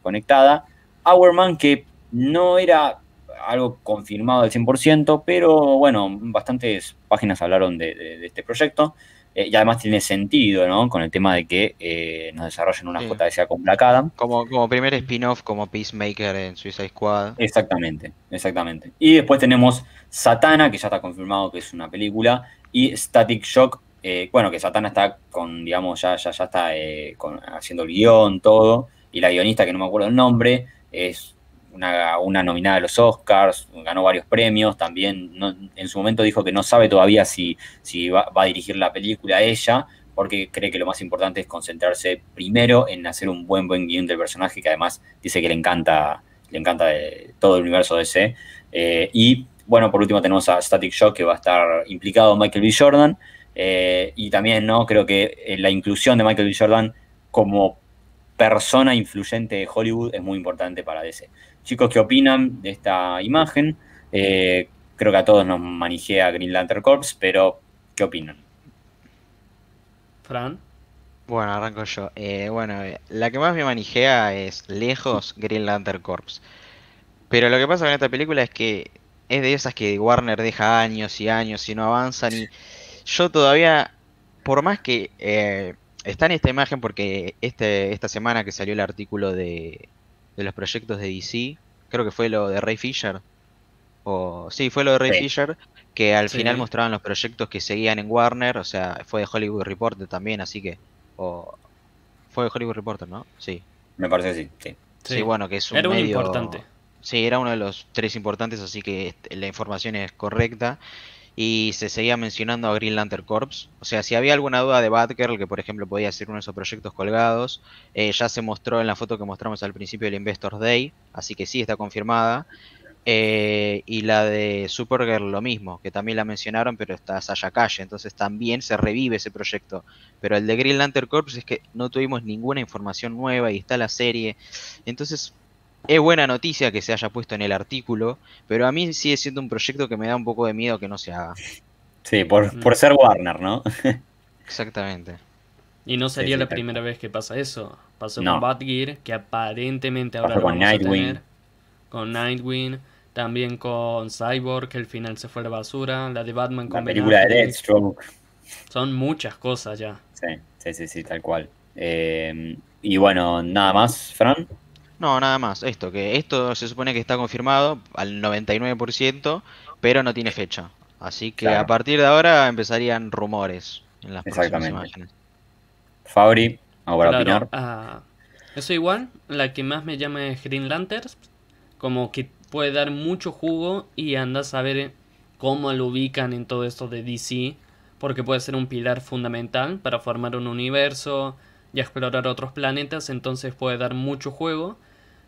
conectada. Hourman, que no era algo confirmado al 100%, pero bueno, bastantes páginas hablaron de, este proyecto. Eh, y además tiene sentido, ¿no? Con el tema de que eh, nos desarrollen una JDC JSA con Black Como, como primer spin-off, como Peacemaker en Suicide Squad. Exactamente, exactamente. Y después tenemos Satana, que ya está confirmado que es una película, y Static Shock, eh, bueno, que Satana está con, digamos, ya, ya, ya está haciendo el guión, todo, y la guionista, que no me acuerdo el nombre, es una, nominada a los Oscars, ganó varios premios, también en su momento dijo que no sabe todavía si, si va, a dirigir la película ella, porque cree que lo más importante es concentrarse primero en hacer un buen buen guión del personaje, que además dice que le encanta, le encanta todo el universo de ese eh, y bueno, por último tenemos a Static Shock, que va a estar implicado Michael B. Jordan, eh, y también no creo que eh, la inclusión de Michael B. Jordan como persona influyente de Hollywood es muy importante para DC. Chicos, ¿qué opinan de esta imagen? Eh, creo que a todos nos manijea Green Lantern Corps, pero ¿qué opinan? Fran. Bueno, arranco yo. Eh, bueno, eh, la que más me manijea es lejos Green Lantern Corps. Pero lo que pasa con esta película es que es de esas que Warner deja años y años y no avanzan. Y yo todavía, por más que está en esta imagen porque este, esta semana que salió el artículo de, los proyectos de DC, creo que fue lo de Ray Fisher. O, sí, fue lo de Ray Fisher, que al final mostraban los proyectos que seguían en Warner, o sea, fue de Hollywood Reporter también, así que... O, fue de Hollywood Reporter, ¿no? Sí. Me parece sí, sí. bueno, que es un medio... importante. Sí, era uno de los tres importantes, así que la información es correcta y se seguía mencionando a Green Lantern Corps. O sea, si había alguna duda de Batgirl, que por ejemplo podía ser uno de esos proyectos colgados, eh, ya se mostró en la foto que mostramos al principio del Investors Day, así que sí está confirmada. Eh, y la de Supergirl lo mismo, que también la mencionaron, pero está Sasha Calle, entonces también se revive ese proyecto. Pero el de Green Lantern Corps es que no tuvimos ninguna información nueva y está la serie. Entonces es buena noticia que se haya puesto en el artículo, pero a mí sigue siendo un proyecto que me da un poco de miedo que no se haga. Sí, por, mm. ser Warner, ¿no? [laughs] Exactamente. Y no sería la primera vez que pasa eso. Pasó con Batgear, que aparentemente ahora con Nightwing. A Con Nightwing. También con Cyborg, que al final se fue a la basura. La de Batman con La película de Deathstroke. Son muchas cosas ya. Sí, sí, sí, sí tal cual. Eh, y bueno, nada más, Fran. No, nada más, esto, que esto se supone que está confirmado al 99%, pero no tiene fecha. Así que a partir de ahora empezarían rumores en las próximas imágenes. Fabri, ahora opinar? eso igual, la que más me llama es Green Lanterns, como que puede dar mucho jugo y andas a ver cómo lo ubican en todo esto de DC, porque puede ser un pilar fundamental para formar un universo, y explorar otros planetas, entonces puede dar mucho juego.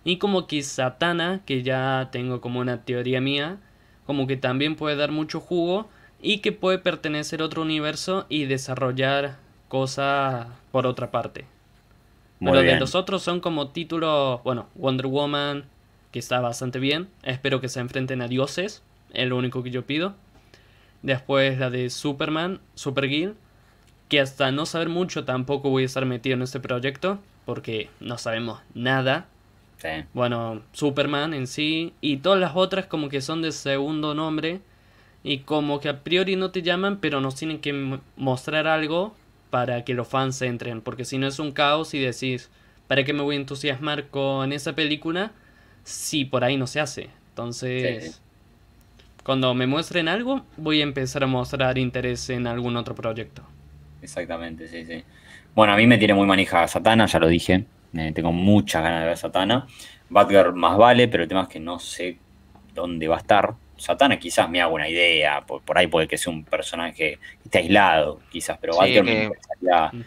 Y como que Satana, que ya tengo como una teoría mía, como que también puede dar mucho jugo y que puede pertenecer a otro universo y desarrollar cosas por otra parte. bueno Pero de los otros son como títulos, bueno, Wonder Woman, que está bastante bien. Espero que se enfrenten a dioses, es lo único que yo pido. Después la de Superman, Supergirl, que hasta no saber mucho tampoco voy a estar metido en este proyecto, porque no sabemos nada. Bueno, Superman en sí, y todas las otras como que son de segundo nombre, y como que a priori no te llaman, pero nos tienen que mostrar algo para que los fans se entren, porque si no es un caos y decís, ¿para qué me voy a entusiasmar con esa película? Si por ahí no se hace. Entonces... cuando me muestren algo, voy a empezar a mostrar interés en algún otro proyecto exactamente, sí, sí. Bueno, a mí me tiene muy manija Satana, ya lo dije. Eh, tengo muchas ganas de ver Satana. Batgirl más vale, pero el tema es que no sé dónde va a estar. Satana quizás me haga una idea, por, ahí puede que sea un personaje que esté aislado, quizás, pero Batgirl me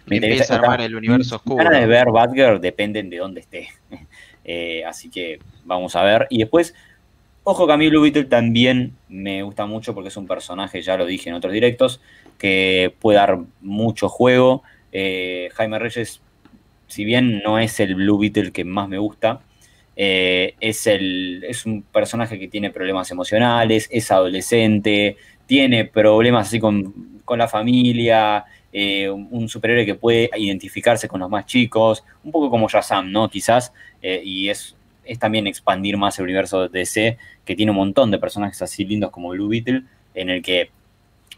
Me interesa el universo oscuro. Las Ganas de ver Batgirl dependen de dónde esté. [laughs] Eh, así que vamos a ver. Y después, ojo que a mí Blue Beetle también me gusta mucho porque es un personaje, ya lo dije en otros directos, que puede dar mucho juego. Eh, Jaime Reyes, si bien no es el Blue Beetle que más me gusta, eh, es, es un personaje que tiene problemas emocionales, es adolescente, tiene problemas así con, la familia, eh, un superhéroe que puede identificarse con los más chicos, un poco como Shazam, ¿no? Quizás, y es, es también expandir más el universo de DC, que tiene un montón de personajes así lindos como Blue Beetle, en el que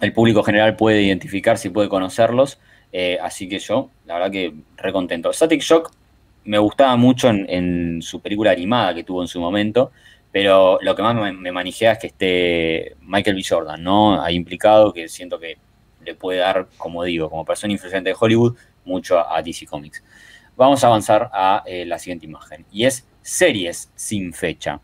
el público general puede identificarse y puede conocerlos. Eh, así que yo, la verdad que recontento. Static Shock me gustaba mucho en, su película animada que tuvo en su momento, pero lo que más me, me manijea es que esté Michael B. Jordan, ¿no? Ahí implicado, que siento que le puede dar, como digo, como persona influyente de Hollywood, mucho a, DC Comics. Vamos a avanzar a eh, la siguiente imagen, y es series sin fecha.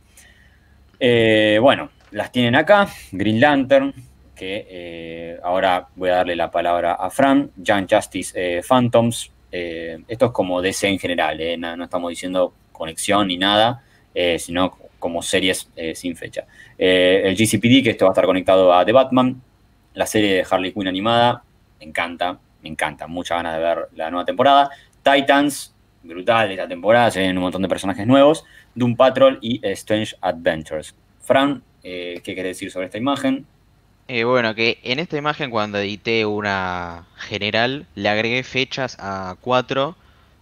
Eh, bueno, las tienen acá, Green Lantern, que eh, ahora voy a darle la palabra a Fran, Young Justice eh, Phantoms. Eh, esto es como DC en general, no, estamos diciendo conexión ni nada, sino como series sin fecha. el GCPD, que esto va a estar conectado a The Batman, la serie de Harley Quinn animada, me encanta, me encanta, mucha ganas de ver la nueva temporada. Titans, brutal esta temporada, se ven un montón de personajes nuevos. Doom Patrol y Strange Adventures. Fran, ¿qué quiere decir sobre esta imagen? Eh, bueno, que en esta imagen cuando edité una general le agregué fechas a cuatro,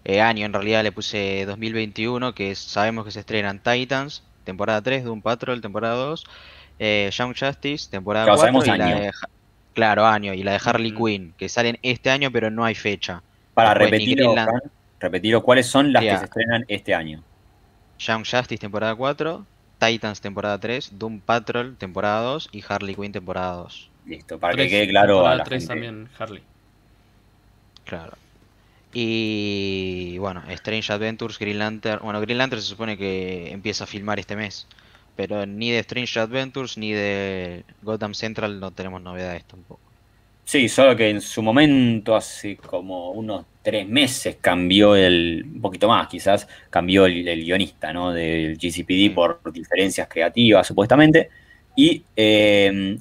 eh, año en realidad le puse 2021, que sabemos que se estrenan Titans, temporada 3, Doom Patrol, temporada 2, eh, Young Justice, temporada claro, 4, y La claro, año, y la de Harley Quinn, que salen este año pero no hay fecha. Para repetirlo, ¿cuáles son las que se estrenan este año? Young Justice, temporada 4, Titans temporada 3, Doom Patrol temporada 2 y Harley Quinn temporada 2. Listo, para que claro a 3 también Harley. Claro. Y bueno, Strange Adventures, Green Lantern. Bueno, Green Lantern se supone que empieza a filmar este mes. Pero ni de Strange Adventures ni de Gotham Central no tenemos novedades tampoco. Sí, solo que en su momento, hace como unos tres meses, cambió el, un poquito más quizás, cambió el, guionista ¿no? del GCPD mm. por, diferencias creativas supuestamente. Y em,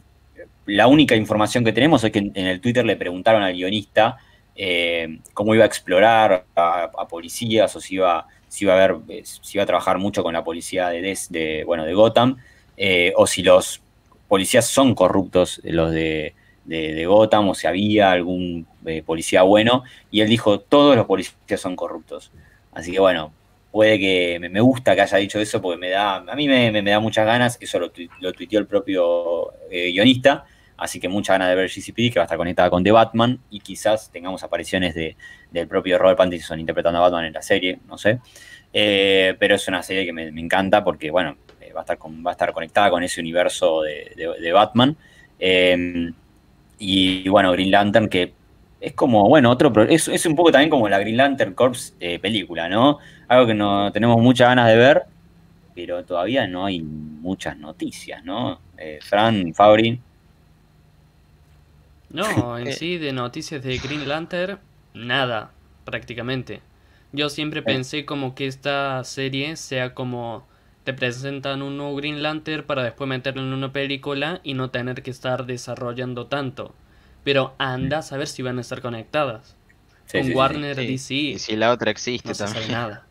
la única información que tenemos es que en, el Twitter le preguntaron al guionista em, cómo iba a explorar a, policías o si iba, si a ver, eh, si iba a trabajar mucho con la policía de, de bueno, de Gotham, eh, o si los policías son corruptos, los de de, Gotham o si había algún eh, policía bueno, y él dijo, todos los policías son corruptos. Así que bueno, puede que me, gusta que haya dicho eso porque me da, a mí me, da muchas ganas, eso lo, tuiteó el propio eh, guionista, así que muchas ganas de ver GCP que va a estar conectada con The Batman y quizás tengamos apariciones de, del propio Robert Pattinson interpretando a Batman en la serie, no sé. Eh, pero es una serie que me, encanta porque, bueno, va, a estar va a estar conectada con ese universo de, Batman. Em, y bueno, Green Lantern, que es como, bueno, otro es, es un poco también como la Green Lantern Corps eh, película, ¿no? Algo que no tenemos muchas ganas de ver, pero todavía no hay muchas noticias, ¿no? Eh, Fran, Fabri. No, [laughs] en sí, de noticias de Green Lantern, nada, prácticamente. Yo siempre eh. pensé como que esta serie sea como te presentan un nuevo Green Lantern para después meterlo en una película y no tener que estar desarrollando tanto. Pero anda a saber si van a estar conectadas. con Warner DC. Y si la otra existe no también. nada.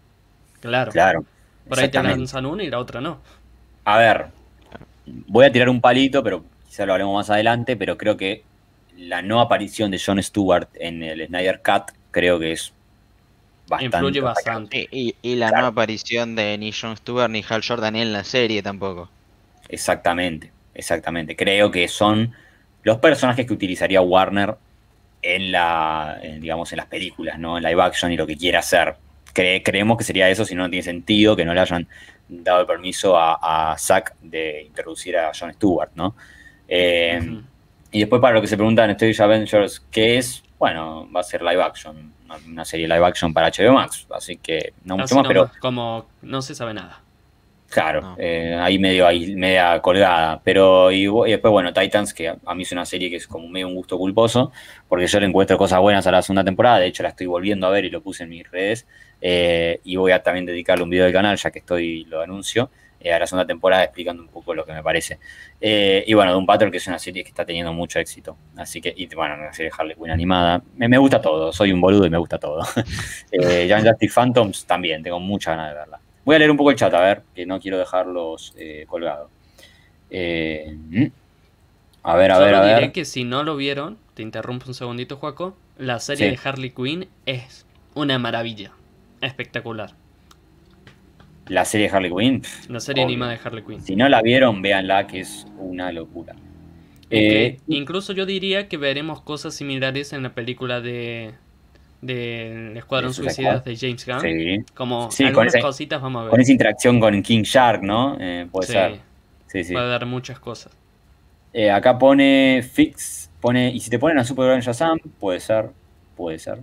Claro. claro. Por ahí te lanzan una y la otra no. A ver, voy a tirar un palito, pero quizá lo haremos más adelante, pero creo que la no aparición de Jon Stewart en el Snyder Cut creo que es Influye bastante. Y, la no aparición de ni John Stewart ni Hal Jordan en la serie tampoco. Exactamente, exactamente. Creo que son los personajes que utilizaría Warner en la, digamos, en las películas, ¿no? En live action y lo que quiera hacer. creemos que sería eso, si no, tiene sentido que no le hayan dado el permiso a, Zack de introducir a John Stewart, ¿no? Eh, y después para lo que se preguntan en Stage Avengers, ¿qué es? Bueno, va a ser live action una serie live action para HBO Max. Así que no mucho más, pero. Como no se sabe nada. Claro, eh, ahí medio ahí media colgada. Pero y, después, bueno, Titans, que a mí es una serie que es como medio un gusto culposo, porque yo le encuentro cosas buenas a la segunda temporada. De hecho, la estoy volviendo a ver y lo puse en mis redes. Eh, y voy a también dedicarle un video del canal, ya que estoy lo anuncio. Ahora eh, es la temporada explicando un poco lo que me parece. Eh, y bueno, Doom Patrol, que es una serie que está teniendo mucho éxito. Así que, y bueno, una serie de Harley Quinn animada. Me, gusta todo, soy un boludo y me gusta todo. [laughs] eh, Young Justice Phantoms también, tengo mucha ganas de verla. Voy a leer un poco el chat, a ver, que no quiero dejarlos eh, colgados. Mm. a ver, a ver, a ver. diré que si no lo vieron, te interrumpo un segundito, Juaco. La serie de Harley Quinn es una maravilla. Espectacular. La serie de Harley Quinn. la serie animada de Harley Quinn. Si no la vieron, véanla, que es una locura. Eh, incluso yo diría que veremos cosas similares en la película de, de Escuadrón Suicidas de James Gunn. Sí. Como algunas cositas vamos a ver. Con esa interacción con King Shark, ¿no? Eh, puede ser. Sí, sí. Va dar muchas cosas. Eh, acá pone Fix, pone. Y si te ponen a Supergirl en Shazam, puede ser. Puede ser.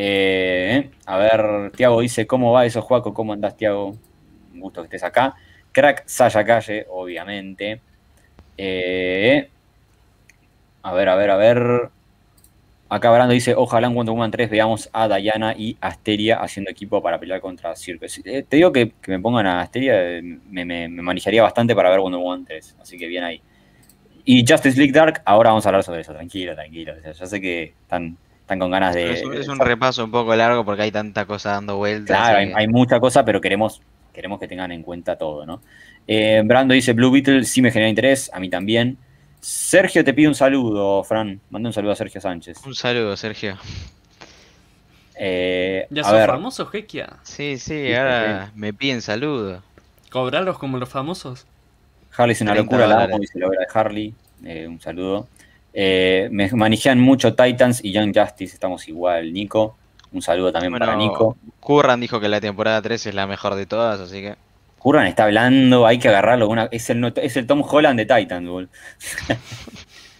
Eh, a ver, Tiago dice, ¿cómo va eso, Juaco? ¿Cómo andás, Tiago? Un gusto que estés acá. Crack Saya Calle, obviamente. Eh, a ver, a ver, a ver. Acá Brando dice, ojalá en Wonder Woman 3 veamos a Diana y Asteria haciendo equipo para pelear contra Circus. Eh, te digo que, me pongan a Asteria, eh, me, me, manejaría bastante para ver Wonder Woman 3, así que bien ahí. Y Justice League Dark, ahora vamos a hablar sobre eso, tranquilo, tranquilo. ya sé que están están con ganas de... Es un, repaso un poco largo porque hay tanta cosa dando vueltas. Claro, hay, mucha cosa, pero queremos, queremos que tengan en cuenta todo, ¿no? Eh, Brando dice, Blue Beetle sí me genera interés, a mí también. Sergio te pide un saludo, Fran. Manda un saludo a Sergio Sánchez. Un saludo, Sergio. Eh, ya sos famoso, Jequia. Sí, sí, ahora me piden saludo. Cobrarlos como los famosos. Harley es una locura, la dice obra de Harley. Eh, un saludo. Eh, me manejan mucho Titans y Young Justice, estamos igual, Nico. Un saludo también para Nico. Curran dijo que la temporada 3 es la mejor de todas, así que. Curran está hablando, hay que agarrarlo. es, el, es el Tom Holland de Titans, [laughs]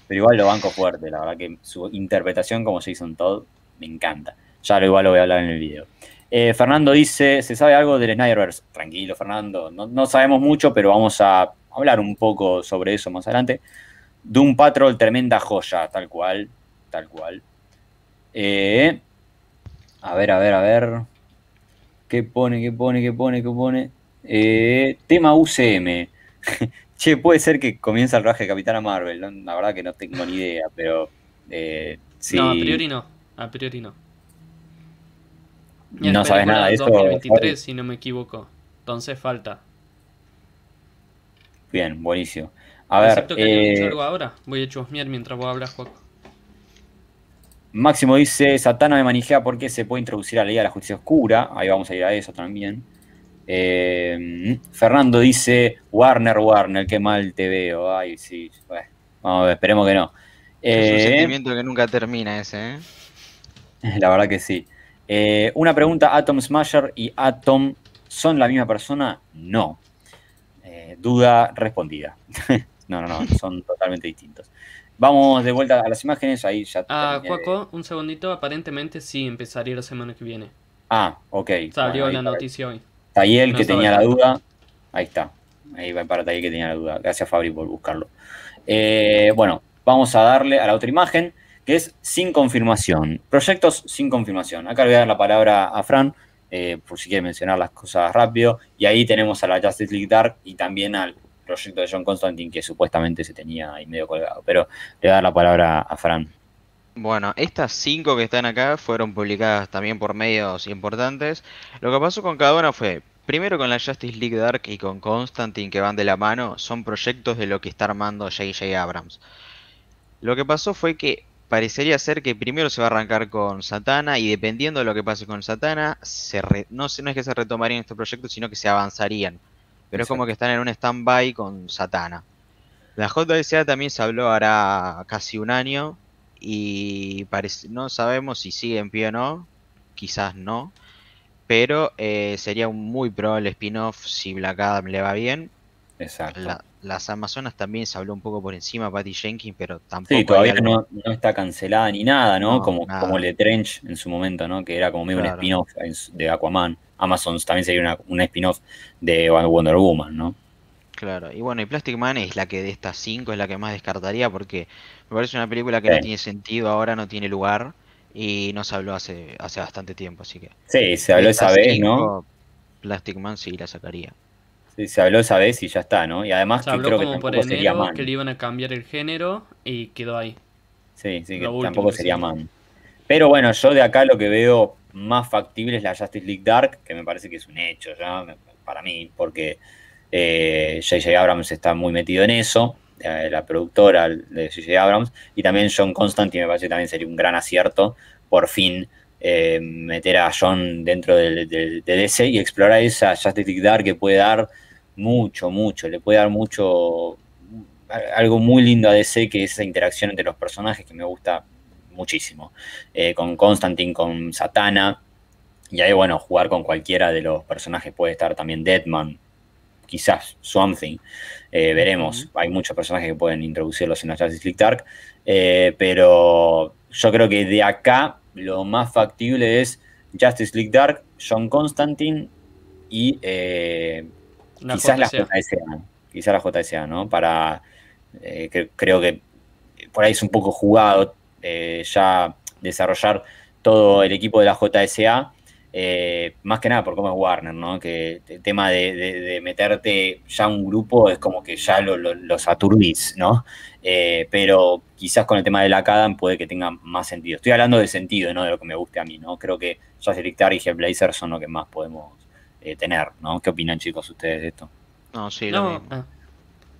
Pero igual lo banco fuerte, la verdad que su interpretación como Jason Todd me encanta. Ya lo igual lo voy a hablar en el video. Eh, Fernando dice, ¿se sabe algo del Snyderverse? Tranquilo, Fernando, no, no, sabemos mucho, pero vamos a hablar un poco sobre eso más adelante. Doom Patrol, tremenda joya, tal cual, tal cual. Eh, a ver, a ver, a ver. ¿Qué pone, qué pone, qué pone, qué pone? Eh, tema UCM. [laughs] che, puede ser que comience el rodaje de Capitana Marvel. La verdad que no tengo ni idea, pero. Eh, No, a priori no. A priori no. no sabes nada de eso. 2023, si no me equivoco. Entonces falta. Bien, buenísimo. A ver. Que eh... algo ahora. Voy a chusmear mientras vos hablas, Juan. Máximo dice: Satana me manijea porque se puede introducir a la ley de la Justicia Oscura. Ahí vamos a ir a eso también. Eh, Fernando dice: Warner, Warner, qué mal te veo. Ay, sí. vamos a ver, esperemos que no. es un eh, sentimiento que nunca termina ese, ¿eh? [laughs] La verdad que sí. Eh, una pregunta: ¿Atom Smasher y Atom son la misma persona? No. duda respondida. [laughs] No, no, no, son totalmente distintos. Vamos de vuelta a las imágenes, ahí ya... Ah, Cuaco, un segundito, aparentemente sí empezaría la semana que viene. Ah, ok. Salió la noticia hoy. Tayel, que tenía la duda. Ahí está. Ahí va para Tayel, que tenía la duda. Gracias, Fabri, por buscarlo. Eh, bueno, vamos a darle a la otra imagen, que es sin confirmación. Proyectos sin confirmación. Acá le voy a dar la palabra a Fran, eh, por si quiere mencionar las cosas rápido. Y ahí tenemos a la Justice League Dark y también al proyecto de John Constantine que supuestamente se tenía ahí medio colgado. Pero le voy a dar la palabra a Fran. Bueno, estas cinco que están acá fueron publicadas también por medios importantes. Lo que pasó con cada una fue, primero con la Justice League Dark y con Constantine que van de la mano, son proyectos de lo que está armando JJ Abrams. Lo que pasó fue que parecería ser que primero se va a arrancar con Satana y dependiendo de lo que pase con Satana, se no, no es que se retomarían estos proyectos, sino que se avanzarían. Pero es como que están en un stand-by con Satana. La JSA también se habló hará casi un año y no sabemos si sigue en pie o no, quizás no, pero eh, sería un muy probable spin-off si Black Adam le va bien, Exacto. las Amazonas también se habló un poco por encima, Patty Jenkins, pero tampoco. Sí, todavía no, está cancelada ni nada, ¿no? como, como Le Trench en su momento, ¿no? Que era como medio un spin-off de Aquaman. Amazon también sería una, un spin-off de Wonder Woman, ¿no? Claro, y bueno, y Plastic Man es la que de estas cinco es la que más descartaría porque me parece una película que no tiene sentido ahora, no tiene lugar y no se habló hace, hace bastante tiempo, así que. Sí, se habló esa vez, ¿no? Plastic Man sí la sacaría se habló esa vez y ya está, ¿no? Y además se que habló creo como que por enero sería que le iban a cambiar el género y quedó ahí. Sí, sí, que tampoco sería Man. Pero bueno, yo de acá lo que veo más factible es la Justice League Dark, que me parece que es un hecho ya para mí, porque J.J. Eh, Abrams está muy metido en eso, eh, la productora de J.J. Abrams, y también John Constantine me parece que también sería un gran acierto, por fin, eh, meter a John dentro del DC y explorar esa Justice League Dark que puede dar mucho, mucho, le puede dar mucho, algo muy lindo a DC, que es esa interacción entre los personajes que me gusta muchísimo, eh, con Constantine, con Satana, y ahí, bueno, jugar con cualquiera de los personajes puede estar también Deadman, quizás Something, eh, veremos, hay muchos personajes que pueden introducirlos en la Justice League Dark, eh, pero yo creo que de acá lo más factible es Justice League Dark, John Constantine y quizás la JSA, quizás la JSA, ¿no? Para, eh, creo que por ahí es un poco jugado eh, ya desarrollar todo el equipo de la JSA, eh, más que nada por cómo es Warner, ¿no? Que el tema de, meterte ya un grupo es como que ya los aturdís, ¿no? pero quizás con el tema de la Cadam puede que tenga más sentido. Estoy hablando de sentido, ¿no? De lo que me guste a mí, ¿no? Creo que Jazz Arctic y Blazer son lo que más podemos tener, ¿no? ¿Qué opinan chicos ustedes de esto? No, sí, lo no, ah,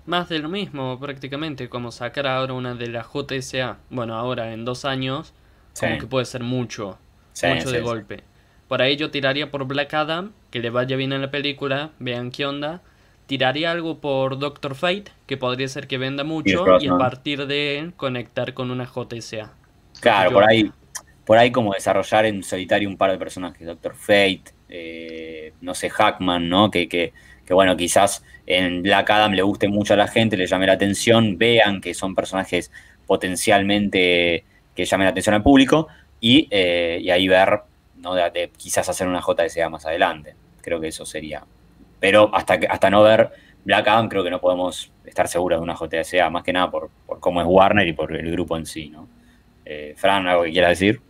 Más de lo mismo prácticamente, como sacar ahora una de la JSA, bueno, ahora en dos años, como que puede ser mucho, mucho de golpe. Por ahí yo tiraría por Black Adam, que le vaya bien en la película, vean qué onda. Tiraría algo por Doctor Fate, que podría ser que venda mucho, y, a partir de él conectar con una JSA. Claro, por ahí, por ahí como desarrollar en solitario un par de personajes, Doctor Fate, eh, no sé, Hackman, ¿no? Que, que, bueno, quizás en Black Adam le guste mucho a la gente, le llame la atención, vean que son personajes potencialmente que llamen la atención al público y, eh, ahí ver, ¿no? quizás hacer una JSA más adelante. Creo que eso sería. Pero hasta, hasta no ver Black Adam creo que no podemos estar seguros de una JSA, más que nada por, cómo es Warner y por el grupo en sí, ¿no? Eh, Fran, ¿algo que quieras decir?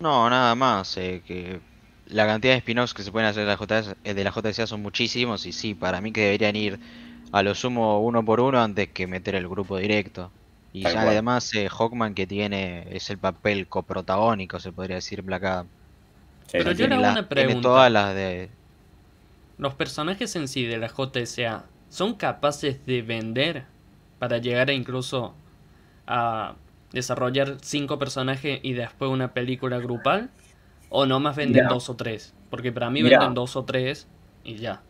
No, nada más, que la cantidad de spin-offs que se pueden hacer de la, JSA, eh, de la JSA son muchísimos y sí, para mí que deberían ir a lo sumo uno por uno antes que meter el grupo directo. Y ya además eh, Hawkman que tiene es el papel coprotagónico, se podría decir, Black Pero yo le hago una pregunta. las de... ¿Los personajes en sí de la JSA son capaces de vender para llegar a incluso a desarrollar cinco personajes y después una película grupal? O nomás venden dos o tres. Porque para mí venden dos o tres y ya.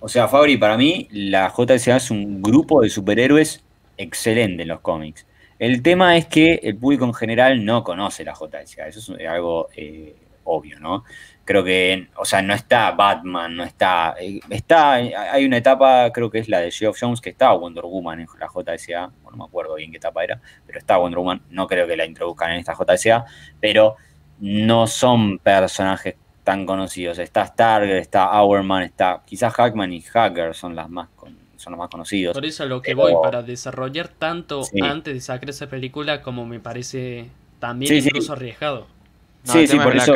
O sea, Fabri, para mí la JSA es un grupo de superhéroes excelente en los cómics. El tema es que el público en general no conoce la JSA. Eso es algo eh, obvio, ¿no? Creo que, o sea, no está Batman, no está. Eh, está, hay una etapa, creo que es la de Geoff Jones, que está Wonder Woman en la JSA. no me acuerdo bien qué etapa era, pero está Wonder Woman. No creo que la introduzcan en esta JSA, pero no son personajes tan conocidos. Está Starger, está Hourman, está quizás Hackman y Hacker son las más son los más conocidos. Por eso lo que voy para desarrollar tanto antes de sacar esa película como me parece también incluso arriesgado. sí, sí, por es eso.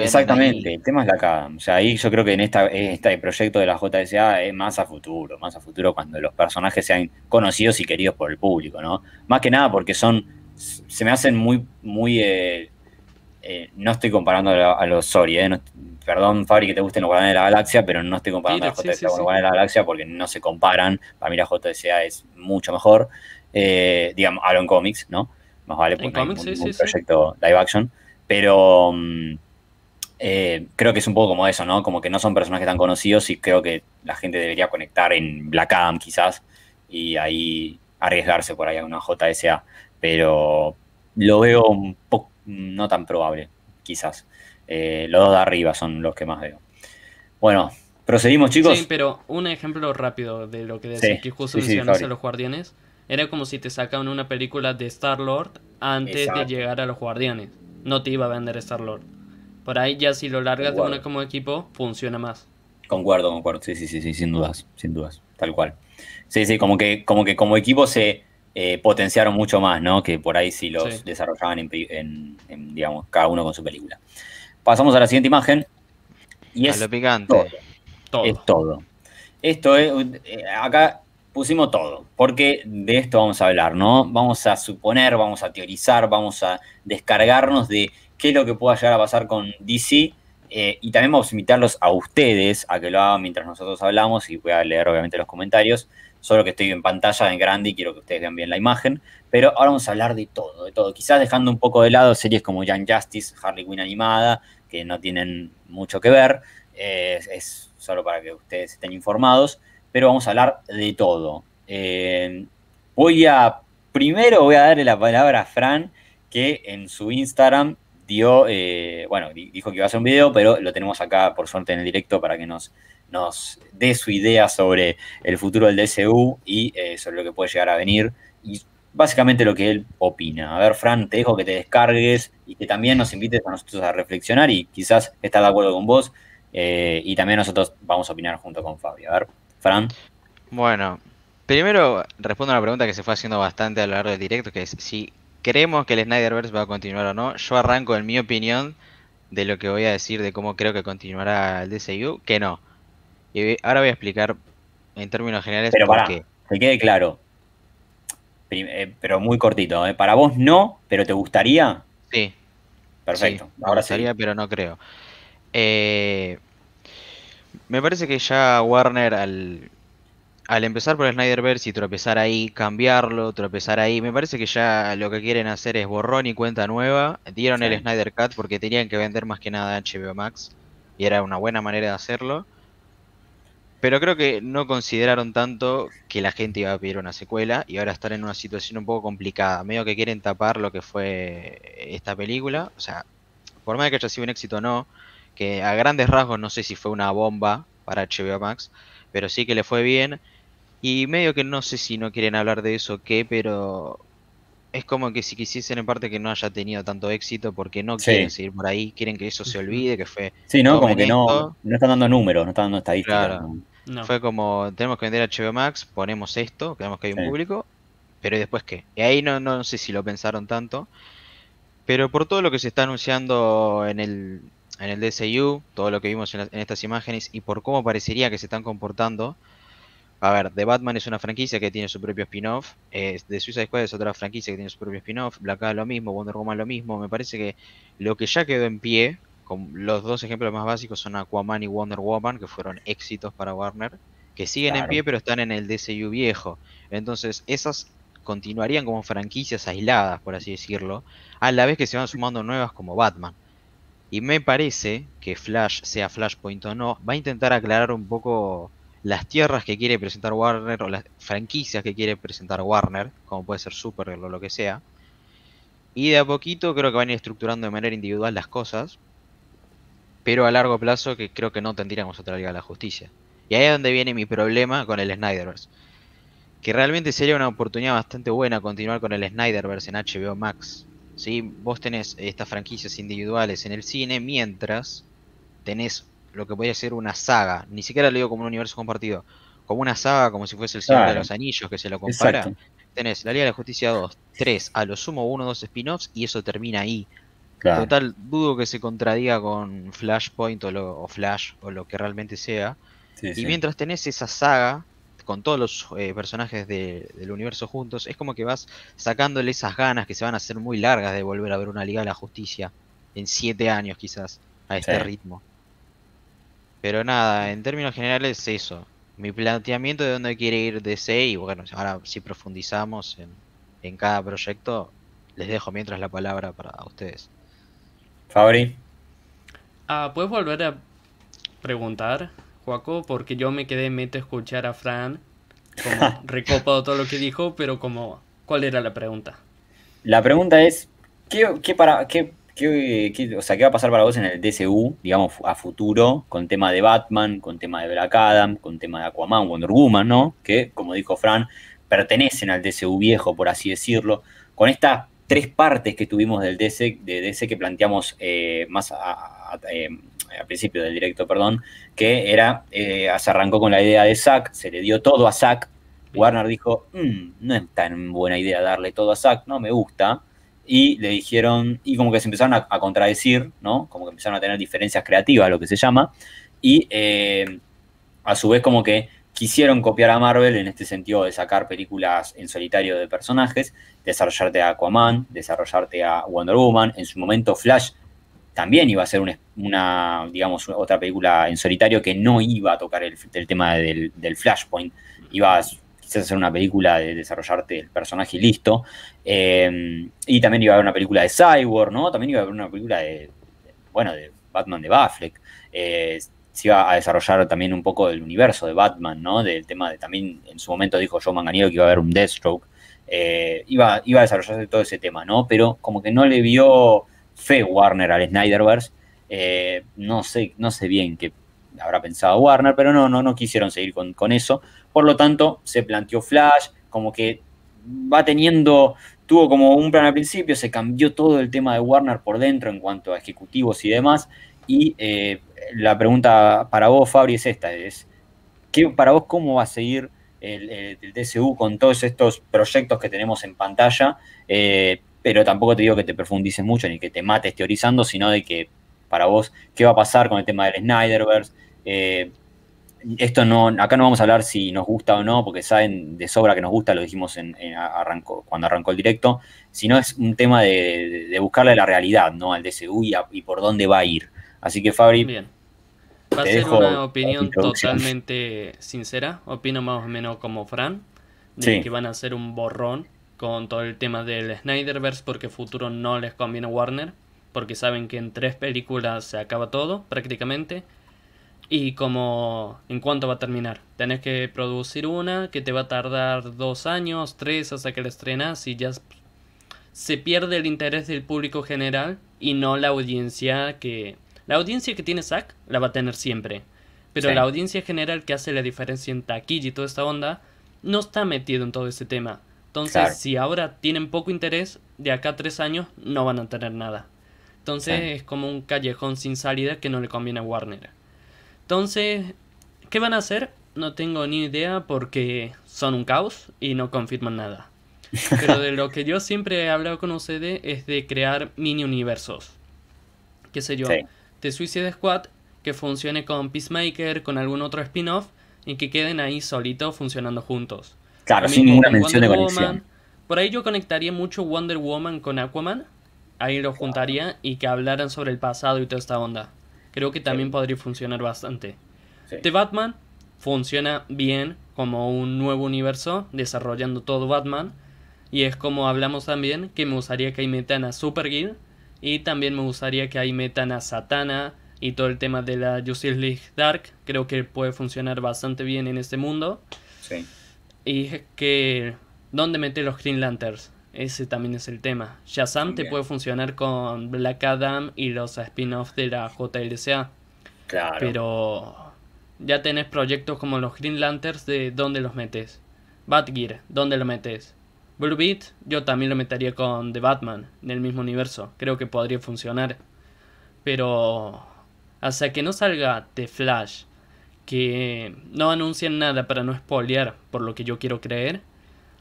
Exactamente, el tema es la CADAM. O sea, ahí yo creo que en esta, este proyecto de la JSA es más a futuro, más a futuro cuando los personajes sean conocidos y queridos por el público, ¿no? Más que nada porque son, se me hacen muy, muy eh, eh, no estoy comparando a, los Sorry, eh, perdón Fabri que te gusten los Guardianes de la Galaxia, pero no estoy comparando a los Guardianes de la Galaxia porque no se comparan. Para mí la JSA es mucho mejor. Eh, digamos, hablo Comics ¿no? Más vale porque un, proyecto live action. Pero mm, creo que es un poco como eso, ¿no? Como que no son personajes tan conocidos y creo que la gente debería conectar en Black Adam quizás y ahí arriesgarse por ahí a una JSA. Pero lo veo un poco no tan probable, quizás. Eh, los dos de arriba son los que más veo. Bueno, proseguimos, chicos. Sí, pero un ejemplo rápido de lo que decís, que justo mencionaste a los Guardianes. Era como si te sacaban una película de Star-Lord antes de llegar a los Guardianes. No te iba a vender Star-Lord. Por ahí ya si lo largas de una como equipo, funciona más. Concuerdo, concuerdo. Sí, sí, sí, sí, sin dudas, sin dudas. Tal cual. Sí, sí, como que como, que como equipo se eh, potenciaron mucho más, ¿no? Que por ahí si los desarrollaban en, digamos, cada uno con su película. Pasamos a la siguiente imagen. Y es lo picante. Todo. Es todo. Esto es, eh, acá pusimos todo, porque de esto vamos a hablar, ¿no? Vamos a suponer, vamos a teorizar, vamos a descargarnos de qué es lo que pueda llegar a pasar con DC. Eh, y también vamos a invitarlos a ustedes a que lo hagan mientras nosotros hablamos y voy a leer obviamente los comentarios solo que estoy en pantalla en grande y quiero que ustedes vean bien la imagen. Pero ahora vamos a hablar de todo, de todo. Quizás dejando un poco de lado series como Young Justice, Harley Quinn animada, que no tienen mucho que ver, eh, es solo para que ustedes estén informados, pero vamos a hablar de todo. Eh, voy a, primero voy a darle la palabra a Fran, que en su Instagram eh, bueno, dijo que iba a hacer un video, pero lo tenemos acá por suerte en el directo para que nos, nos dé su idea sobre el futuro del DSU y eh, sobre lo que puede llegar a venir y básicamente lo que él opina. A ver, Fran, te dejo que te descargues y que también nos invites a nosotros a reflexionar y quizás está de acuerdo con vos eh, y también nosotros vamos a opinar junto con Fabio. A ver, Fran. Bueno, primero respondo a una pregunta que se fue haciendo bastante a lo largo del directo, que es si creemos que el Snyderverse va a continuar o no. Yo arranco en mi opinión de lo que voy a decir de cómo creo que continuará el DCU, que no. Y ahora voy a explicar en términos generales pero por qué. Que quede claro. Eh, pero muy cortito, ¿eh? para vos no, pero ¿te gustaría? Sí. Perfecto. Sí, ahora me gustaría, pero no creo. Eh, me parece que ya Warner al al empezar por el Snyderverse y tropezar ahí, cambiarlo, tropezar ahí, me parece que ya lo que quieren hacer es borrón y cuenta nueva. Dieron el Snyder Cut porque tenían que vender más que nada HBO Max y era una buena manera de hacerlo. Pero creo que no consideraron tanto que la gente iba a pedir una secuela y ahora están en una situación un poco complicada. Medio que quieren tapar lo que fue esta película. O sea, por más que haya sido un éxito o no, que a grandes rasgos no sé si fue una bomba para HBO Max, pero sí que le fue bien y medio que no sé si no quieren hablar de eso o qué, pero es como que si quisiesen en parte que no haya tenido tanto éxito porque no quieren seguir por ahí, quieren que eso se olvide, que fue... Sí, ¿no? Como que no, no están dando números, no están dando estadísticas. Claro. Fue como, tenemos que vender a HBO Max, ponemos esto, creemos que hay un público, pero ¿y después qué? Y ahí no, no sé si lo pensaron tanto, pero por todo lo que se está anunciando en el, en el DCU, todo lo que vimos en, en estas imágenes y por cómo parecería que se están comportando, a ver, The Batman es una franquicia que tiene su propio spin-off. Eh, The Suicide Squad es otra franquicia que tiene su propio spin-off. Black Adam lo mismo, Wonder Woman lo mismo. Me parece que lo que ya quedó en pie, los dos ejemplos más básicos son Aquaman y Wonder Woman, que fueron éxitos para Warner, que siguen en pie pero están en el DCU viejo. Entonces, esas continuarían como franquicias aisladas, por así decirlo, a la vez que se van sumando nuevas como Batman. Y me parece que Flash, sea Flashpoint o no, va a intentar aclarar un poco las tierras que quiere presentar Warner o las franquicias que quiere presentar Warner, como puede ser Supergirl o lo que sea. Y de a poquito creo que van a ir estructurando de manera individual las cosas, pero a largo plazo que creo que no tendríamos otra Liga de la Justicia. Y ahí es donde viene mi problema con el Snyderverse. Que realmente sería una oportunidad bastante buena continuar con el Snyderverse en HBO Max. Si Vos tenés estas franquicias individuales en el cine mientras tenés lo que podría ser una saga, ni siquiera lo digo como un universo compartido, como una saga, como si fuese el Señor de los Anillos, que se lo compara. Tenés la Liga de la Justicia 2, 3, a lo sumo 1 2 spin-offs y eso termina ahí. Total, dudo que se contradiga con Flashpoint o, Flash o lo que realmente sea. y mientras tenés esa saga con todos los eh, personajes del universo juntos, es como que vas sacándole esas ganas que se van a hacer muy largas de volver a ver una Liga de la Justicia en 7 años quizás a este ritmo. Pero nada, en términos generales eso. Mi planteamiento de dónde quiere ir DC y bueno, ahora si profundizamos en, cada proyecto, les dejo mientras la palabra para ustedes. Fabri. Ah, ¿Puedes volver a preguntar, Joaco? Porque yo me quedé meto a escuchar a Fran, como [laughs] recopado todo lo que dijo, pero como, ¿cuál era la pregunta? La pregunta es, ¿qué, qué para, qué ¿Qué, sea, ¿qué va a pasar para vos en el DCU, digamos, a futuro, con tema de Batman, con tema de Black Adam, con tema de Aquaman, Wonder Woman, ¿no? Que, como dijo Fran, pertenecen al DCU viejo, por así decirlo. Con estas tres partes que tuvimos del DC, de DC que planteamos eh, más a, eh, al principio del directo, perdón, que era, eh, se arrancó con la idea de Zack, se le dio todo a Zack, Warner dijo, mm, no es tan buena idea darle todo a Zack, no me gusta, y le dijeron, y como que se empezaron a, contradecir, ¿no? Como que empezaron a tener diferencias creativas, lo que se llama, y eh, a su vez como que quisieron copiar a Marvel en este sentido de sacar películas en solitario de personajes, desarrollarte a Aquaman, desarrollarte a Wonder Woman, en su momento Flash también iba a ser una, digamos, otra película en solitario que no iba a tocar el, tema del, del Flashpoint, iba a hacer una película de desarrollarte el personaje listo. Em, y también iba a haber una película de Cyborg, ¿no? También iba a haber una película de, bueno, de Batman de Batfleck. Eh, se iba a desarrollar también un poco el universo de Batman, ¿no? Del tema de también, en su momento dijo Joe Manganiello que iba a haber un Deathstroke. Eh, iba, a desarrollarse todo ese tema, ¿no? Pero como que no le vio fe Warner al Snyderverse. Eh, no, sé, no sé bien qué habrá pensado Warner, pero no, no, no quisieron seguir con, con eso. Por lo tanto, se planteó Flash, como que va teniendo, tuvo como un plan al principio, se cambió todo el tema de Warner por dentro en cuanto a ejecutivos y demás. Y eh, la pregunta para vos, Fabri, es esta, es, para vos cómo va a seguir el, el, con todos estos proyectos que tenemos en pantalla? Eh, pero tampoco te digo que te profundices mucho ni que te mates teorizando, sino de que para vos, ¿qué va a pasar con el tema del Snyderverse? Eh, esto no, acá no vamos a hablar si nos gusta o no, porque saben de sobra que nos gusta, lo dijimos en, en cuando arrancó el directo, sino es un tema de, buscarle la realidad, ¿no? Al de y, y, por dónde va a ir. Así que Fabri... Va a ser una opinión totalmente sincera, opino más o menos como Fran, de que van a hacer un borrón con todo el tema del Snyderverse porque futuro no les conviene Warner, porque saben que en tres películas se acaba todo prácticamente y como en cuánto va a terminar. Tenés que producir una que te va a tardar dos años, tres hasta que la estrenas y ya se pierde el interés del público general y no la audiencia que... La audiencia que tiene Zack la va a tener siempre. Pero la audiencia general que hace la diferencia en taquilla y toda esta onda no está metido en todo ese tema. Entonces, si ahora tienen poco interés, de acá a tres años no van a tener nada. Entonces es como un callejón sin salida que no le conviene a Warner. Entonces, ¿qué van a hacer? No tengo ni idea porque son un caos y no confirman nada. Pero de lo que yo siempre he hablado con ustedes es de crear mini universos. ¿Qué sé yo? De Suicide Squad que funcione con Peacemaker, con algún otro spin-off y que queden ahí solitos funcionando juntos. Claro, sin ninguna mención de conexión. Por ahí yo conectaría mucho Wonder Woman con Aquaman. Ahí lo juntaría y que hablaran sobre el pasado y toda esta onda creo que también podría funcionar bastante. Este Batman funciona bien como un nuevo universo, desarrollando todo Batman. Y es como hablamos también, que me gustaría que ahí metan a Supergirl. Y también me gustaría que ahí metan a Satana y todo el tema de la Justice League Dark. Creo que puede funcionar bastante bien en este mundo. Sí. Y es que... ¿Dónde mete los Green Lanterns? Ese también es el tema. Shazam te puede funcionar con Black Adam y los spin-offs de la JLCA. Claro. Pero ya tenés proyectos como los Green Lanterns de dónde los metes. Batgear, ¿dónde lo metes? Blue Beat, yo también lo metería con The Batman, en el mismo universo. Creo que podría funcionar. Pero hasta que no salga The Flash, que no anuncien nada para no spoilear, por lo que yo quiero creer,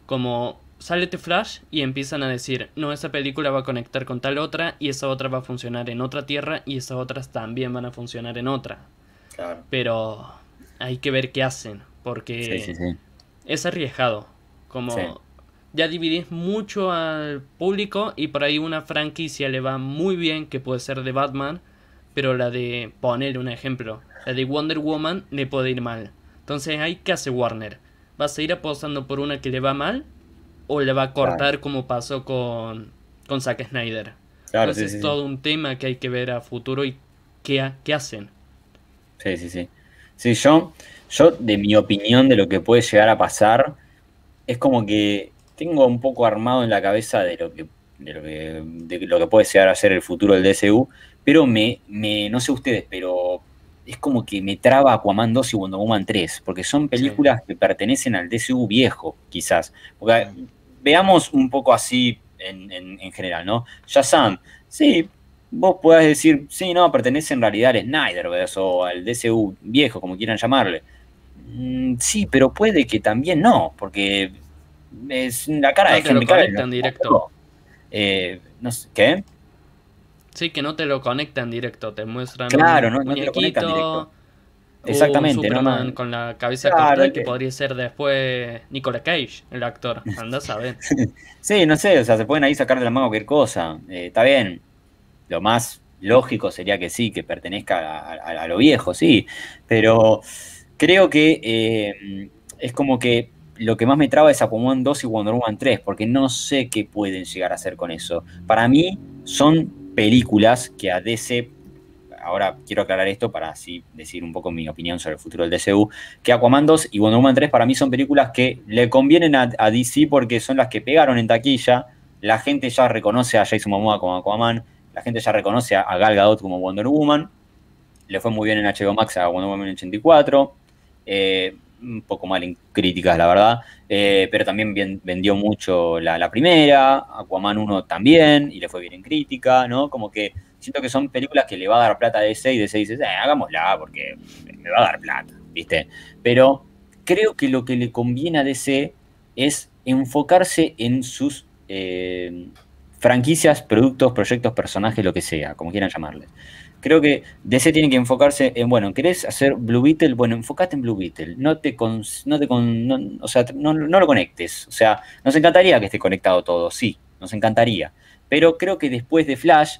como sale de Flash y empiezan a decir, no, esa película va a conectar con tal otra y esa otra va a funcionar en otra tierra y esas otras también van a funcionar en otra. Pero hay que ver qué hacen, porque es arriesgado. Como ya dividís mucho al público y por ahí una franquicia le va muy bien, que puede ser de Batman, pero la de, poner un ejemplo, la de Wonder Woman le puede ir mal. Entonces hay que hace Warner. ¿Vas a ir apostando por una que le va mal o le va a cortar como pasó con, con Zack Snyder. Claro, Entonces es todo un tema que hay que ver a futuro y qué, qué hacen. Sí, sí, sí. Sí, yo, yo, de mi opinión de lo que puede llegar a pasar, es como que tengo un poco armado en la cabeza de lo que, de lo que, puede llegar a ser el futuro del DSU, pero me, no sé ustedes, pero es como que me traba Aquaman 2 y Wonder Woman 3, porque son películas que pertenecen al DCU viejo, quizás veamos un poco así en, general, ¿no? Shazam, sí, vos puedes decir, sí, no, pertenece en realidad al ¿ves? o al DCU viejo, como quieran llamarle. Mm, sí, pero puede que también no, porque es la cara de Henry No, directo. Eh, no sé, ¿Qué? Sí, que no te lo conectan directo, te muestran claro, no, no te lo conectan directo. Exactamente. Un con la cabeza claro, que... podría ser después Nicolas Cage, el actor. Andás a ver. [laughs] sí, no sé, o sea, se pueden ahí sacar de la mano cualquier cosa. Eh, está bien. Lo más lógico sería que sí, que pertenezca a, lo viejo, sí. Pero creo que eh, es como que lo que más me traba es Aquaman 2 y Wonder Woman 3, porque no sé qué pueden llegar a hacer con eso. Para mí son películas que a DC ahora quiero aclarar esto para así decir un poco mi opinión sobre el futuro del DCU, que Aquaman 2 y Wonder Woman 3 para mí son películas que le convienen a, DC porque son las que pegaron en taquilla, la gente ya reconoce a Jason Momoa como Aquaman, la gente ya reconoce a Gal Gadot como Wonder Woman, le fue muy bien en HBO Max a Wonder Woman 84, eh, un poco mal en críticas, la verdad, eh, pero también bien, vendió mucho la, la, primera, Aquaman 1 también, y le fue bien en crítica, ¿no? Como que siento que son películas que le va a dar plata a DC y DC dice, eh, hagámosla porque me va a dar plata, ¿viste? Pero creo que lo que le conviene a DC es enfocarse en sus eh, franquicias, productos, proyectos, personajes, lo que sea, como quieran llamarles. Creo que DC tiene que enfocarse en, bueno, ¿querés hacer Blue Beetle? Bueno, enfócate en Blue Beetle. No te, no o sea, no lo conectes. O sea, nos encantaría que esté conectado todo, sí, nos encantaría. Pero creo que después de Flash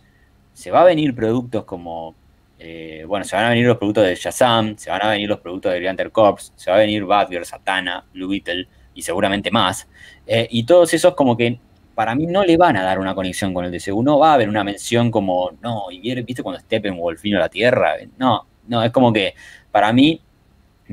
se va a venir productos como, eh, bueno, se van a venir los productos de Shazam, se van a venir los productos de Granter Corps, se va a venir Batgirl, Satana, Blue Beetle y seguramente más. Eh, y todos esos como que para mí no le van a dar una conexión con el DCU, no va a haber una mención como, no, y viste cuando Steppenwolf vino a la Tierra, no, no, es como que para mí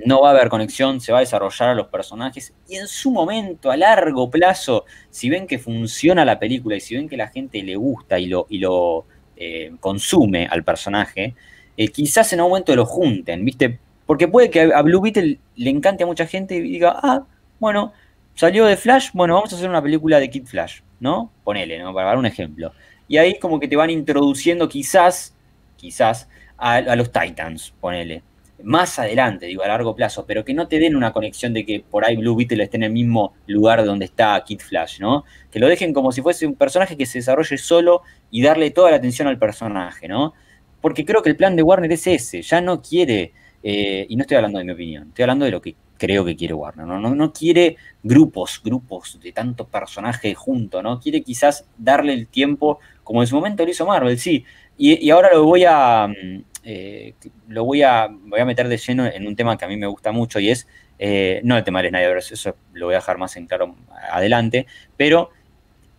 no va a haber conexión, se va a desarrollar a los personajes y en su momento, a largo plazo, si ven que funciona la película y si ven que la gente le gusta y lo, y lo, eh, consume al personaje, eh, quizás en algún momento lo junten, ¿viste? Porque puede que a Blue Beetle le encante a mucha gente y diga, ah, bueno, salió de Flash, bueno, vamos a hacer una película de Kid Flash, ¿no? Ponele, ¿no? Para dar un ejemplo. Y ahí como que te van introduciendo quizás, quizás, a los Titans, ponele más adelante, digo, a largo plazo, pero que no te den una conexión de que por ahí Blue Beetle esté en el mismo lugar donde está Kid Flash, ¿no? Que lo dejen como si fuese un personaje que se desarrolle solo y darle toda la atención al personaje, ¿no? Porque creo que el plan de Warner es ese, ya no quiere, eh, y no estoy hablando de mi opinión, estoy hablando de lo que creo que quiere Warner, ¿no? No, quiere grupos, grupos de tanto personaje junto, ¿no? Quiere quizás darle el tiempo, como en su momento lo hizo Marvel, sí, y ahora lo voy a, mm, eh, lo voy a, voy a meter de lleno en un tema que a mí me gusta mucho y es, eh, no el tema del Snyder, eso lo voy a dejar más en claro adelante, pero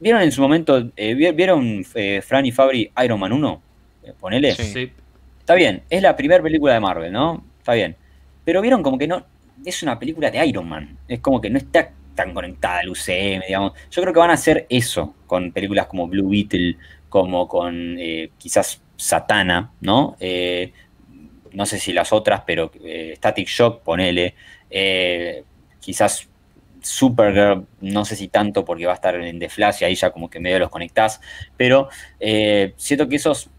¿vieron en su momento, eh, vieron Fran y Fabri Iron Man 1? ponele. Sí. Está bien, es la primera película de Marvel, ¿no? Está bien. Pero vieron como que no, es una película de Iron Man, es como que no está tan conectada al UCM, digamos. Yo creo que van a hacer eso con películas como Blue Beetle, como con quizás Satana, ¿no? Eh, no sé si las otras, pero eh, Static Shock, ponele. Eh, quizás Supergirl, no sé si tanto porque va a estar en The Flash y ahí ya como que medio los conectás. Pero siento que esos,